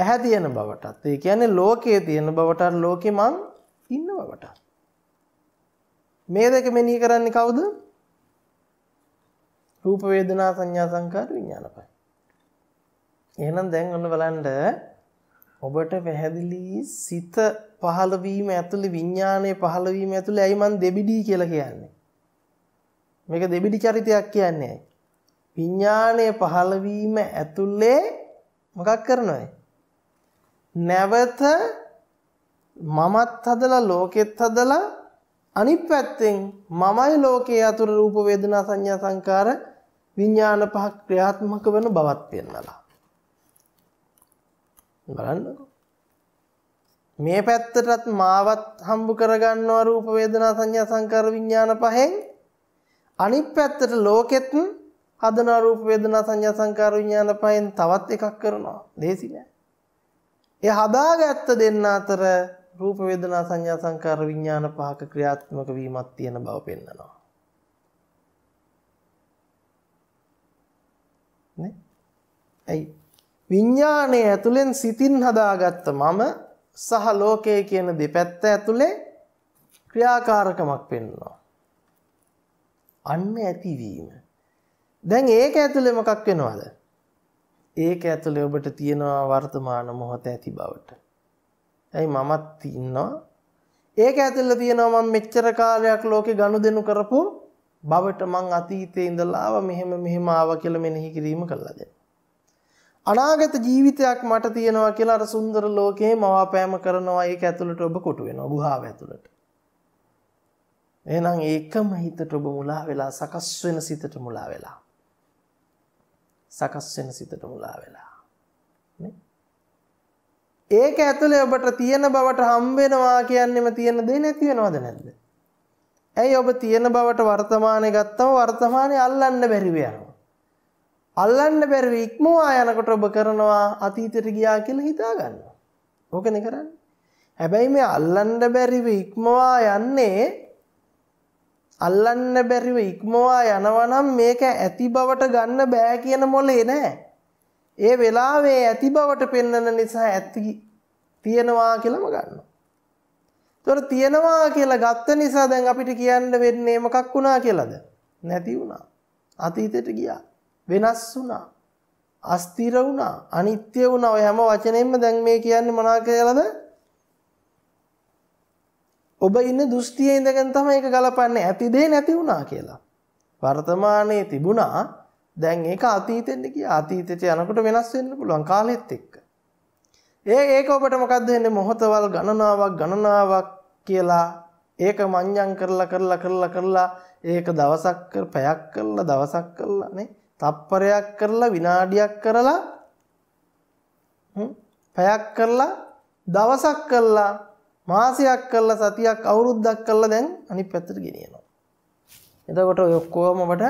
ඇහැ තියෙන බවටත්. ඒ කියන්නේ ලෝකයේ තියෙන බවටත් ලෝකෙ මං ඉන්න බවටත්. මේ දෙක මෙනෙහි කරන්නේ කවුද? රූප වේදනා සංඥා සංකාර විඥානපයි. එහෙනම් දැන් ඔන්න බලන්න ඔබට පැහැදිලි සිත පහළ වීම ඇතුළේ විඥානයේ පහළ වීම ඇතුළේ ඇයි මන් දෙබිඩි කියලා කියන්නේ මේක දෙබිඩි චරිතයක් කියන්නේ ඇයි විඥාණය පහළ වීම ඇතුලේ මොකක් කරනවද? නැවත මමත් හදලා ලෝකෙත් හදලා අනිත් පැත්තෙන් මමයි ලෝකයේ අතුරු රූප වේදනා සංඥා සංකාර විඥාන පහ ක්‍රියාත්මක වෙන බවත් පෙන්නලා බලන්නකෝ මේ පැත්තටත් මාවත් හම්බ කරගන්නවා රූප වේදනා සංඥා සංකාර විඥාන පහෙන් අනිත් පැත්තට ලෝකෙත් හදනා රූප වේදනා සංඥා සංකාර විඥාන පහෙන් තවත් එකක් කරනවා. දේසි නෑ. ඒ හදාගත්ත දෙන්න අතර රූප වේදනා සංඥා සංකාර විඥාන පහක ක්‍රියාත්මක වීමක් තියෙන බව පෙන්නවා. නේ? ඇයි? විඥානයේ ඇතුලෙන් සිතින් හදාගත්ත මම සහ ලෝකය කියන දෙපැත්ත ඇතුලේ ක්‍රියාකාරකමක් පෙන්වනවා. අන්න ඇතිවීම. දැන් ඒක ඇතුළේ මොකක් වෙනවාද? ඒක ඇතුළේ ඔබට තියෙනවා වර්තමාන මොහොත ඇති බවට. ඇයි මමත් ඉන්නවා. ඒක ඇතුළේ තියෙනවා මම මෙච්චර කාලයක් ලෝකේ ගනුදෙනු කරපු බවට මං අතීතයේ ඉඳලා ආව මෙහෙම මෙහෙම ආවා කියලා මෙනෙහි කිරීම කළාද? අනාගත ජීවිතයක් මට තියෙනවා කියලා අර සුන්දර ලෝකේ මවාපෑම කරනවා ඒක ඇතුළට ඔබ කොටු වෙනවා ගුහාව ඇතුළට. එහෙනම් ඒකම හිතට ඔබ මුලා වෙලා සකස් වෙන සිතට මුලා වෙලා සකස් වෙන සිතට මුලා වෙලා. ඒක ඇතුලේ ඔබට තියෙන බවට හම් වෙනවා කියන්නේම තියෙන දේ නැති වෙනවද නැද්ද? ඇයි ඔබ තියෙන බවට වර්තමානයේ ගත්තම වර්තමානයේ අල්ලන්න බැරිව යනවා. අල්ලන්න බැරිව ඉක්මවා යනකොට ඔබ කරනවා අතීතයට ගියා කියලා හිතා ගන්නවා. ඕකනේ කරන්නේ. හැබැයි මේ අල්ලන්න බැරිව ඉක්මවා යන්නේ අල්ලන්න බැරිව ඉක්මවා යනවනම් මේක ඇති බවට ගන්න බෑ කියන මොලේ නෑ. ඒ වෙලාවේ ඇති බවට පෙන්වන නිසා ඇති තියනවා කියලාම ගන්නවා. ඒතොර තියනවා කියලා ගත්ත නිසා දැන් අපිට කියන්න වෙන්නේ මොකක් වුණා කියලාද? නැති වුණා. අතීතයට ගියා. වෙනස් වුණා. අස්තිර වුණා. අනිත්‍ය වුණා. ඔය හැම වචනෙම දැන් මේ කියන්නේ මොනවා කියලාද? ඔබ ඉන්න දෘෂ්ටිය ඉඳගෙන තමයි ඒක ගලපන්නේ ඇති දේ නැති වුණා කියලා. වර්තමානයේ තිබුණා දැන් ඒක අතීතෙන්න ගිය අතීතයට යනකොට වෙනස් වෙන්න පුළුවන් කාලෙත් එක්ක. ඒ ඒක ඔබට මොකක්ද වෙන්නේ මොහතවල් ගණනාවක් ගණනාවක් කියලා ඒක මඤ්ඤම් කරලා කරලා කරලා කරලා ඒක දවසක් පැයක් කරලා දවසක් කරලා නේ තප්පරයක් කරලා විනාඩියක් කරලා පැයක් කරලා දවසක් කරලා මාසයක් කරලා සතියක් අවුරුද්දක් කරලා දැන් අනිත් පැත්තට ගෙනියනවා. එතකොට ඔය ඔක්කොම ඔබට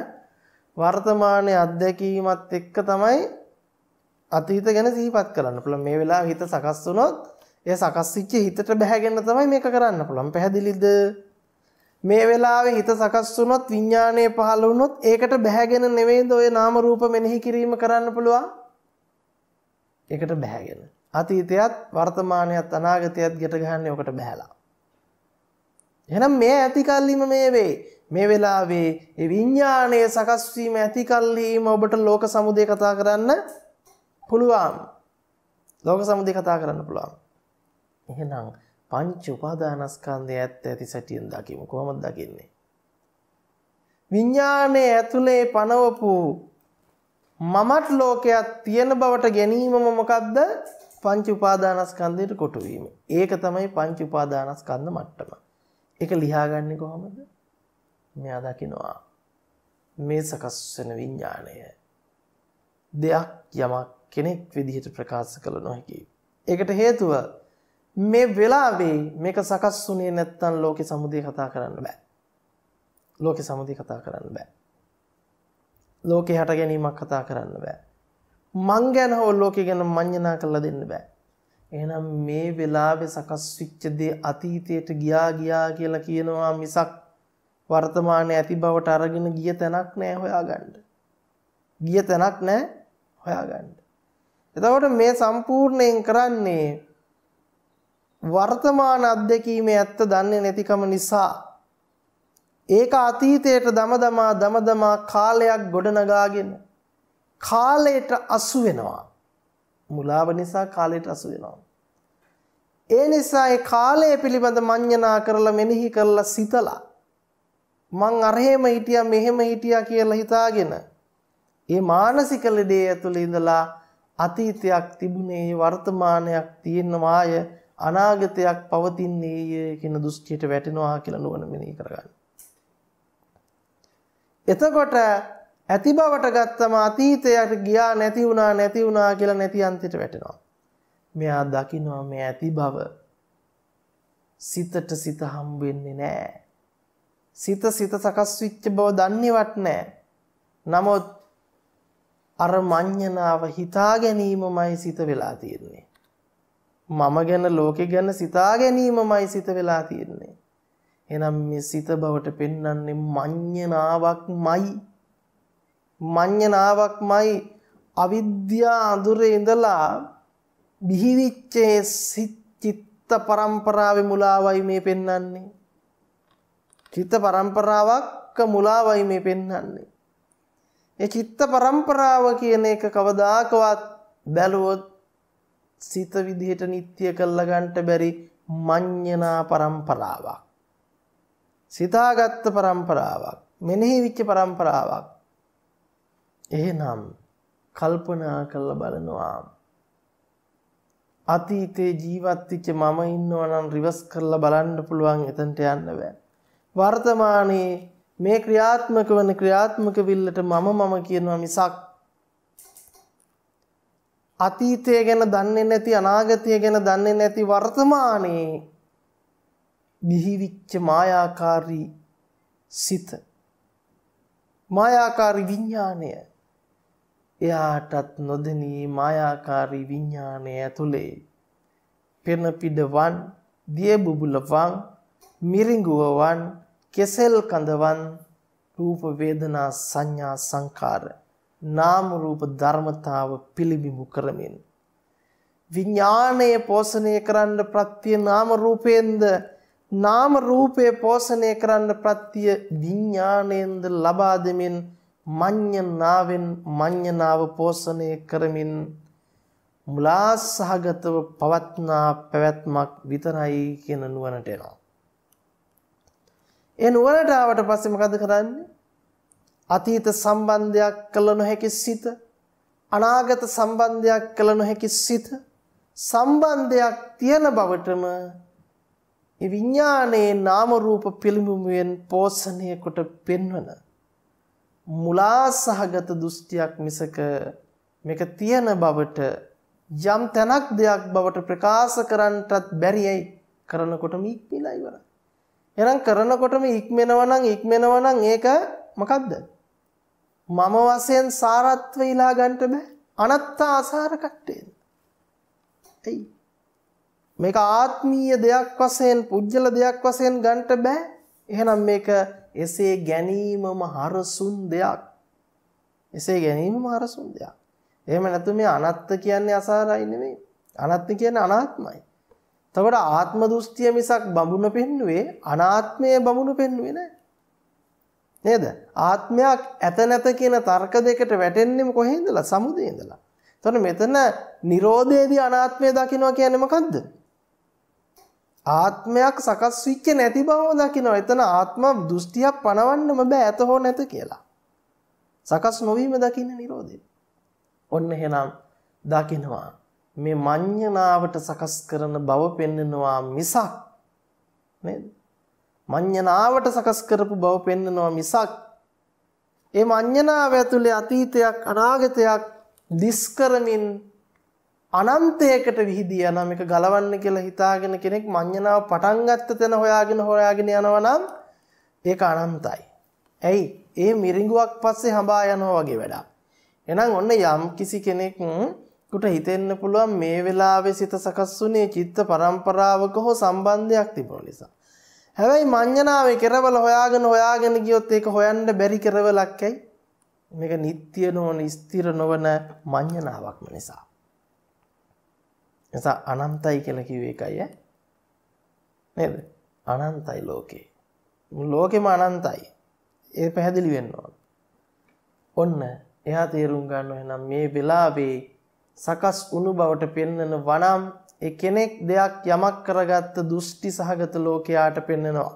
වර්තමානයේ අත්දැකීමත් එක්ක තමයි අතීත ගැන සිහිපත් කරන්න පුළුවන්. මේ වෙලාවේ හිත සකස් වුණොත් ඒ සකස් වෙච්ච හිතට බැහැගෙන තමයි මේක කරන්න පුළුවන්. පැහැදිලිද? මේ වෙලාවේ හිත සකස් වුණොත් විඥානය පහළ වුණොත් ඒකට බැහැගෙන නෙවෙයිද ඔය නාම රූප මෙනෙහි කිරීම කරන්න පුළුවන්? ඒකට බැහැගෙන. අතීතයත් වර්තමානයත් අනාගතයත් ගෙට ගහන්න ඔකට බැහැලා. එහෙනම් මේ ඇතිකල්ලිම මේ වේ. මේ වෙලාවේ ඒ විඥානයේ සකස් වීම ඇතිකල්ලිම ඔබට ලෝක සමුදය කතා කරන්න පුළුවන්. ලෝක සමුදය කතා කරන්න පුළුවන්. එහෙනම් පංච උපාදානස්කන්ධය ඇත්ත ඇති සැටියෙන් දකිමු. කොහොමද දකින්නේ? විඥානයේ ඇතුලේ පනවපු මමත් ලෝකයක් තියෙන බවට ගැනීමම මොකක්ද? පංච උපාදානස්කන්ධයට කොටු වීම. ඒක තමයි පංච උපාදානස්කන්ධ මට්ටම. ඒක ලියාගන්නේ කොහොමද? මෙයා දකිනවා මේ සකස් වෙන විඥාණය දෙයක් යමක් කෙනෙක් විදිහට ප්‍රකාශ කළ නොහැකි. ඒකට හේතුව මේ වෙලාවේ මේක සකස් වුණේ නැත්නම් ලෝකේ සමුදය කතා කරන්න බෑ. ලෝකේ සමුදය කතා කරන්න බෑ. ලෝකේ හට ගැනීමක් කතා කරන්න බෑ. මං ගැන හෝ ලෝකෙ ගැන මඤ්ඤණා කරලා දෙන්න බෑ. එහෙනම් මේ වෙලාවේ සකස් වෙච්ච දේ අතීතයට ගියා ගියා කියලා කියනවා මිසක් වර්තමානයේ ඇති බවට අරගෙන ගිය තැනක් නෑ හොයාගන්න. ගිය තැනක් නෑ හොයාගන්න. එතකොට මේ සම්පූර්ණයෙන් කරන්නේ වර්තමාන අත්දැකීමේ ඇත්ත දන්නේ නැතිකම නිසා ඒක අතීතයට දමදමා දමදමා කාලයක් ගොඩනගාගෙන කාලයට අසු වෙනවා. මුලාව නිසා කාලයට අසු වෙනවා. ඒ නිසා ඒ කාලය පිළිබඳ මඤ්ඤණා කරලා මෙනෙහි කරලා සිතලා මං අරහෙම හිටියා මෙහෙම හිටියා කියලා හිතාගෙන ඒ මානසික ලෙඩේ ඇතුළේ ඉඳලා අතීතයක් තිබුණේ වර්තමානයක් තියෙනවාය අනාගතයක් පවතින්නේය කියන දෘෂ්ටියට වැටෙනවා කියලා නුවණ මෙනෙහි කරගන්න. එතකොට ඇති බවට ගත්තම අතීතයට ගියා නැති වුණා නැති වුණා කියලා නැති අන්තිට වැටෙනවා. මෙයා දකිනවා මේ ඇති බව. සිතට සිත හම් වෙන්නේ නැහැ. සිත සිත සකස් වෙච්ච බව දන්නේවත් නැහැ. නමුත් අර මඤ්ඤණාව හිතා ගැනීමමයි සිත වෙලා තියෙන්නේ. මම ගැන ලෝකෙ ගැන සිතා ගැනීමමයි සිත වෙලා තියෙන්නේ. එනම් මේ සිත බවට පෙන්වන්නේ මඤ්ඤණාවක්මයි. මඤ්ඤණාවක්මයි අවිද්‍යා අඳුරේ ඉඳලා බිහිවිච්චේ චිත්ත පරම්පරාවේ මුලාවයි මේ පෙන්වන්නේ. චිත්ත පරම්පරාවක් මුලාවයි මේ පෙන්වන්නේ. ඒ චිත්ත පරම්පරාව කියන එක කවදාකවත් බැලුවොත් සිත විදිහට නිත්‍ය කළා ගන්නට බැරි මඤ්ඤණා පරම්පරාවක්. සිතාගත් පරම්පරාවක්. මෙනෙහි විච්ච පරම්පරාවක්. එහෙනම් කල්පනා කල්ල බලනවා. අතීතේ ජීවත්තිච්ච මම ඉන්නවනම් රිවස් කරලා බලන්න පුළුවන් එතන්ට යන්න බෑ. වර්තමානයේ මේ ක්‍රියාත්මක වන ක්‍රියාත්මක විල්ලට මම මම කියනවා මිසක් අතීතය ගැන දන්නේ නැති අනාගතය ගැන දන්නේ නැති වර්තමානයේ බිහිවිච්ච මායාකාරී සිත මායාකාරී විඥානය එයාටත් නොදනී මායාකාරී විඤ්ඥානය ඇතුළේ. පෙනපිඩවන් දියබුබුලවන් මිරිංගුවවන් කෙසෙල් කඳවන් රූපවේදනා සංඥා සංකාර නාමරූප ධර්මතාව පිළිබිඹු කරමින්. විඤ්ඥානය පෝසනය කරන්න ප්‍රත්තිය නාමරූපයෙන්ද නාමරූපය පෝසනය කරන්න ප්‍රත්තිය විඤ්ඥානයෙන්ද ලබාදමින් මඤ්ඤණාවෙන් මඤ්ඤණාව පෝෂණය කරමින් මුලා සහගතව පවත්නා පැවැත්මක් විතරයි කියන නුවණට එනවා. ඒ නුවණට ආවට පස්සේ මොකද කරන්නේ? අතීත සම්බන්ධයක් කළ නොහැකි සිත, අනාගත සම්බන්ධයක් කළ නොහැකි සිත, සම්බන්ධයක් තියෙන බවටම ඒ විඥානයේ නාම රූප පිළිඹුවෙන් පෝෂණය කොට පෙන්වන මුලා සහගත දෘෂ්ටියක් මිසක මේක තියෙන බවට යම් තැනක් දෙයක් බවට ප්‍රකාශ කරන්නටත් බැරියයි කරනකොටම ඉක්මලා ඉවරයි. එහෙනම් කරනකොටම ඉක්මනවා නම් ඉක්මනවා නම් ඒක මොකද්ද? මම වශයෙන් සාරත්ව ඉලා ගන්නට බෑ. අනත්ත ආසාර කට්ටේද. එයි. මේක ආත්මීය දෙයක් වශයෙන්, පුජ්‍යල දෙයක් වශයෙන් ගන්නට බෑ. එහෙනම් මේක එසේ ගැනීමම හරසුන් දෙයක්. එසේ ගැනීමම හරසුන් දෙයක්. එහෙම නැතු මේ අනත්ත කියන්නේ අසාරයි නෙමෙයි. අනත්ත කියන්නේ අනාත්මයි. එතකොට ආත්ම දෘෂ්ටිය මිසක් බඹුන පෙන්නුවේ අනාත්මය බඹුන පෙන්නුවේ නෑ. නේද? ආත්මයක් ඇත නැත කියන තර්ක දෙකට වැටෙන්නේ කොහේ ඉඳලා? සමුදේ ඉඳලා. එතකොට මෙතන Nirodhe di අනාත්මය දකින්නවා කියන්නේ මොකද්ද? ආත්මයක් සකස් වෙච්ච නැති බව දකිනවා. එතන ආත්ම දෘෂ්ටියක් පනවන්නම බෑ ඇත හෝ නැත කියලා. සකස් නොවීම දකින්න Nirodhe. ඔන්න එහෙනම් දකිනවා මේ මඤ්ඤණාවට සකස් කරන බව පෙන්නනවා මිසක් නේද? මඤ්ඤණාවට සකස් කරපු බව පෙන්නනවා මිසක් ඒ මඤ්ඤණාව ඇතුලේ අතීතයක් අනාගතයක් දිස් කරමින් අනන්තයකට විහිදී යනවා මේක ගලවන්න කියලා හිතාගෙන කෙනෙක් මඤ්ඤණාව පටන් ගත්ත තැන හොයාගෙන හොයාගෙන යනවා ඒක අනන්තයි. ඇයි? ඒ මිරිඟුවක් පස්සේ හඹා යනවා වගේ වැඩක්. එහෙනම් ඔන්න යම් කිසි කෙනෙක් කුට හිතෙන්න පුළුවන් මේ වෙලාවේ සිත සකස් වුනේ චිත්ත පරම්පරාවක හෝ සම්බන්ධයක් තිබුණ නිසා. හැබැයි මඤ්ඤණාවේ කෙරවල හොයාගෙන හොයාගෙන ගියොත් ඒක හොයන්න බැරි කෙරවලක් ඇයි? මේක නিত্য නොවන ස්ථිර නොවන මඤ්ඤණාවක්ම නිසා. නිසා අනන්තයි කියලා කිව්ව එකයි ඈ නේද අනන්තයි ලෝකේ ලෝකෙම අනන්තයි ඒ පැහැදිලි වෙන්න ඕන ඔන්න එයා තේරුම් ගන්න එහෙනම් මේ වෙලාවේ සකස් උණු බවට පෙන්වන වනම් ඒ කෙනෙක් දෙයක් යමක් කරගත්ත දෘෂ්ටි සහගත ලෝකයාට පෙන්වනවා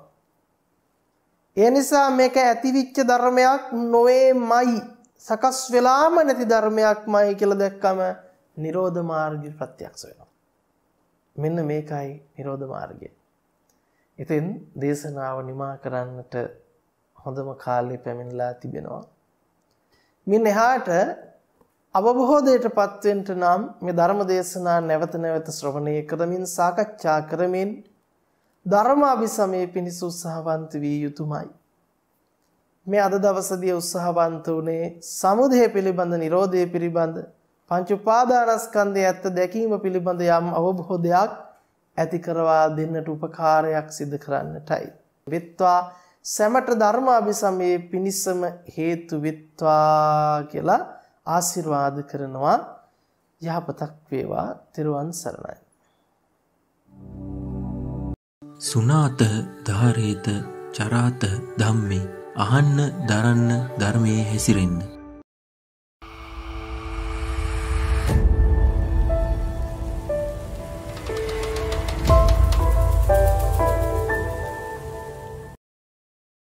ඒ නිසා මේක ඇතිවිච්ච ධර්මයක් නොවේමයි සකස් වෙලාම නැති ධර්මයක්මයි කියලා දැක්කම නිරෝධ මාර්ගය ප්‍රත්‍යක්ෂ වෙනවා මෙන්න මේකයි නිරෝධ මාර්ගය. ඉතින් දේශනාව නිමා කරන්නට හොඳම කාලය පැමිණලා තිබෙනවා. මින් එහාට අවබෝධයටපත් වෙන්නට නම් මේ ධර්ම දේශනා නැවත නැවත ශ්‍රවණය කරමින් සාකච්ඡා කරමින් ධර්මාභිසමයේ පිණිස උත්සාහවන්ත විය යුතුමයි. මේ අද දවසේදී උත්සාහවන්ත උනේ සමුදය පිළිබඳ නිරෝධය පිළිබඳ පංච උපාදානස්කන්ධය ඇත්ත දැකීම පිළිබඳ යම් අවබෝධයක් ඇති කරවා දෙන්නට උපකාරයක් සිදු කරන්නටයි. විත්වා සැමට ධර්මාභිසමයේ පිනිසම හේතු විත්වා කියලා ආශිර්වාද කරනවා යහපතක් වේවා තෙරුවන් සරණයි. සුනාත ධාරේත චරාත ධම්මේ අහන්න දරන්න ධර්මයේ හැසිරෙන්න